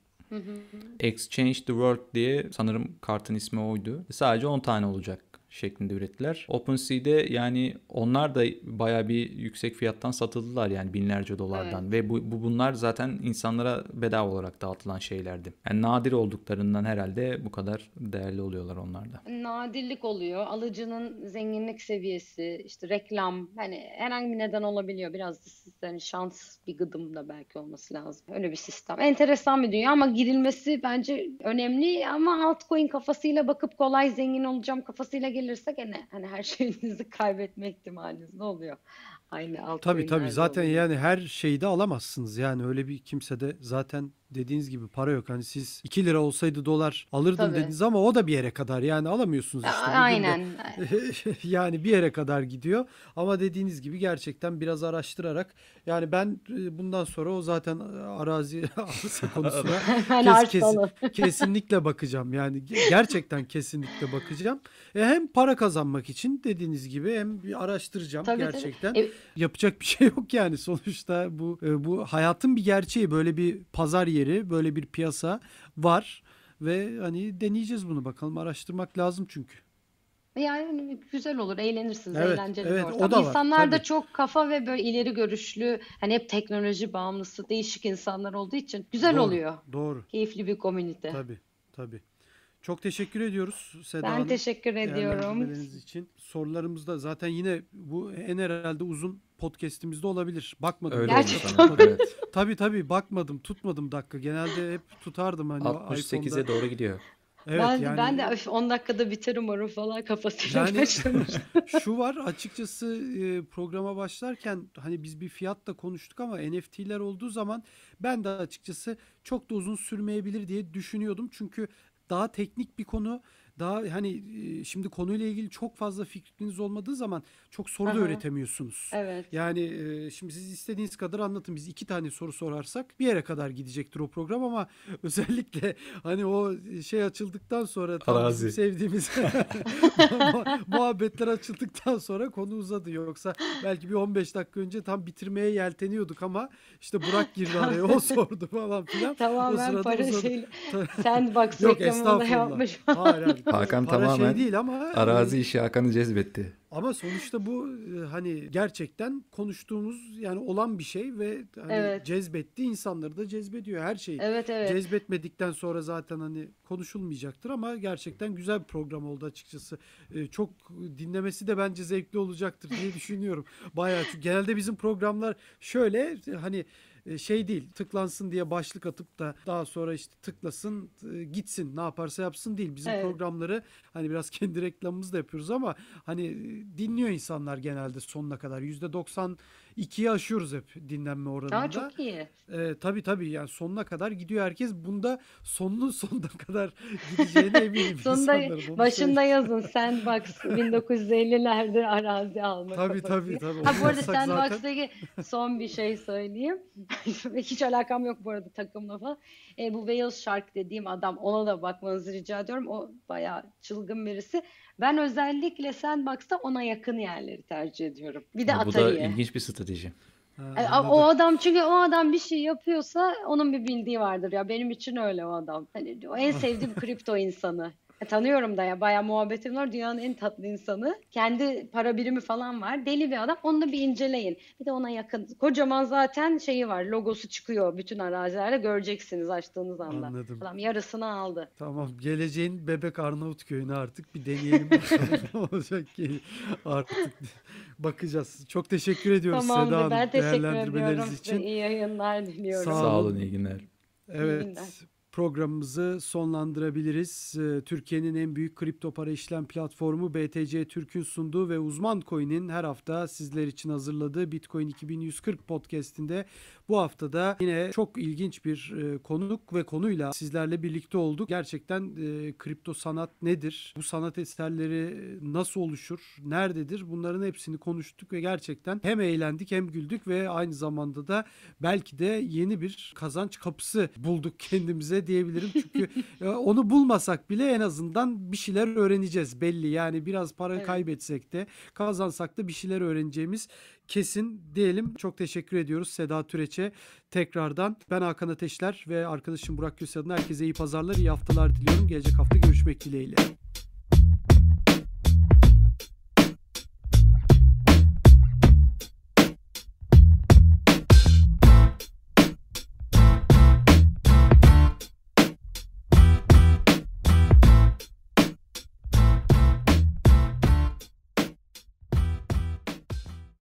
Exchange the World diye sanırım kartın ismi oydu. Sadece 10 tane olacak şeklinde ürettiler. OpenSea'de yani onlar da baya bir yüksek fiyattan satıldılar yani binlerce dolardan evet. ve bu, bu bunlar zaten insanlara bedava olarak dağıtılan şeylerdi. Yani nadir olduklarından herhalde bu kadar değerli oluyorlar onlarda. Nadirlik oluyor. Alıcının zenginlik seviyesi, işte reklam hani herhangi bir neden olabiliyor. Biraz da sizlerin hani şans bir gıdım da belki olması lazım. Öyle bir sistem. Enteresan bir dünya ama girilmesi bence önemli ama altcoin kafasıyla bakıp kolay zengin olacağım kafasıyla gelirsek hani, hani her şeyinizi kaybetme ihtimaliniz ne oluyor? Aynı alt Tabii tabii zaten oluyor. yani her şeyi de alamazsınız. Yani öyle bir kimse de zaten dediğiniz gibi para yok. Hani siz 2 lira olsaydı dolar alırdım Tabii. dediniz ama o da bir yere kadar yani alamıyorsunuz işte. Bugün Aynen. yani bir yere kadar gidiyor ama dediğiniz gibi gerçekten biraz araştırarak yani ben e, bundan sonra o zaten arazi arsa konusuna Hemen kes, kes, kesinlikle bakacağım. Yani gerçekten kesinlikle bakacağım. E, hem para kazanmak için dediğiniz gibi hem bir araştıracağım Tabii tabii. gerçekten. E, Yapacak bir şey yok yani sonuçta bu e, bu hayatın bir gerçeği böyle bir pazar yeri yeri, böyle bir piyasa var ve hani deneyeceğiz bunu bakalım araştırmak lazım çünkü. Yani hani güzel olur, eğlenirsiniz, evet, eğlenceli evet, bir ortam. O da var, da çok kafa ve böyle ileri görüşlü, hani hep teknoloji bağımlısı, değişik insanlar olduğu için güzel doğru, oluyor. Doğru. Keyifli bir komünite. Tabii, tabii. Çok teşekkür ediyoruz Seda ben Hanım. Ben teşekkür ediyorum. için. sorularımızda zaten yine bu en herhalde uzun podcast'imizde olabilir. Bakmadım. Öyle Gerçekten. Oldu evet. tabii tabii bakmadım, tutmadım dakika. Genelde hep tutardım hani 68'e doğru gidiyor. Evet, ben, yani, ben de 10 dakikada biter umarım falan kafasıyla yani, şu var açıkçası e, programa başlarken hani biz bir fiyatla konuştuk ama NFT'ler olduğu zaman ben de açıkçası çok da uzun sürmeyebilir diye düşünüyordum. Çünkü daha teknik bir konu daha hani şimdi konuyla ilgili çok fazla fikriniz olmadığı zaman çok soru Aha. da üretemiyorsunuz. Evet. Yani şimdi siz istediğiniz kadar anlatın. Biz iki tane soru sorarsak bir yere kadar gidecektir o program ama özellikle hani o şey açıldıktan sonra tam sevdiğimiz muhabbetler açıldıktan sonra konu uzadı. Yoksa belki bir 15 dakika önce tam bitirmeye yelteniyorduk ama işte Burak girdi araya o sordu falan filan. Tamamen o sırada para şey. Sen bak reklamında yapmış Hayır, hayır. Hakan Para şey tamamen şey değil ama e, arazi işi Hakan'ı cezbetti. Ama sonuçta bu e, hani gerçekten konuştuğumuz yani olan bir şey ve hani evet. cezbetti insanları da cezbediyor her şeyi. Evet evet. Cezbetmedikten sonra zaten hani konuşulmayacaktır ama gerçekten güzel bir program oldu açıkçası. Ee, çok dinlemesi de bence zevkli olacaktır diye düşünüyorum. Bayağı çünkü genelde bizim programlar şöyle hani e, şey değil tıklansın diye başlık atıp da daha sonra işte tıklasın e, gitsin ne yaparsa yapsın değil. Bizim evet. programları hani biraz kendi reklamımızı da yapıyoruz ama hani e, dinliyor insanlar genelde sonuna kadar. yüzde %90 ikiye aşıyoruz hep dinlenme oranında. Daha çok iyi. Ee, tabii tabii yani sonuna kadar gidiyor herkes. Bunda sonunun sonuna kadar gideceğine eminim Sonunda başında yazın Sandbox 1950'lerde arazi almak. Tabii tabii. tabii. Ha, bu arada Sandbox'daki son bir şey söyleyeyim. Hiç alakam yok bu arada takımla falan. E, bu Wales Shark dediğim adam ona da bakmanızı rica ediyorum. O bayağı çılgın birisi. Ben özellikle Sandbox'ta ona yakın yerleri tercih ediyorum. Bir de ya, Atari'ye. Bu da ilginç bir strateji. Ha, e, o adam çünkü o adam bir şey yapıyorsa onun bir bildiği vardır ya. Benim için öyle o adam. Hani o en sevdiğim kripto insanı. E, tanıyorum da ya bayağı muhabbetim var. Dünyanın en tatlı insanı. Kendi para birimi falan var. Deli bir adam. Onu da bir inceleyin. Bir de ona yakın. Kocaman zaten şeyi var. Logosu çıkıyor bütün arazilerde. Göreceksiniz açtığınız anda. Anladım. Adam yarısını aldı. Tamam. Geleceğin Bebek Arnavut köyünü artık bir deneyelim. olacak ki artık bakacağız. Çok teşekkür ediyoruz Tamamdır, Seda Hanım. Ben teşekkür ediyorum. için. İyi yayınlar diliyorum. Sağ olun. olun iyi günler. Evet. İyi günler programımızı sonlandırabiliriz. Ee, Türkiye'nin en büyük kripto para işlem platformu BTC Türk'ün sunduğu ve uzman coin'in her hafta sizler için hazırladığı Bitcoin 2140 podcast'inde bu hafta da yine çok ilginç bir e, konuk ve konuyla sizlerle birlikte olduk. Gerçekten e, kripto sanat nedir? Bu sanat eserleri nasıl oluşur? Nerededir? Bunların hepsini konuştuk ve gerçekten hem eğlendik hem güldük ve aynı zamanda da belki de yeni bir kazanç kapısı bulduk kendimize diyebilirim. Çünkü e, onu bulmasak bile en azından bir şeyler öğreneceğiz belli. Yani biraz para evet. kaybetsek de kazansak da bir şeyler öğreneceğimiz kesin diyelim. Çok teşekkür ediyoruz Seda Türeç'e tekrardan. Ben Hakan Ateşler ve arkadaşım Burak Gülse herkese iyi pazarlar, iyi haftalar diliyorum. Gelecek hafta görüşmek dileğiyle.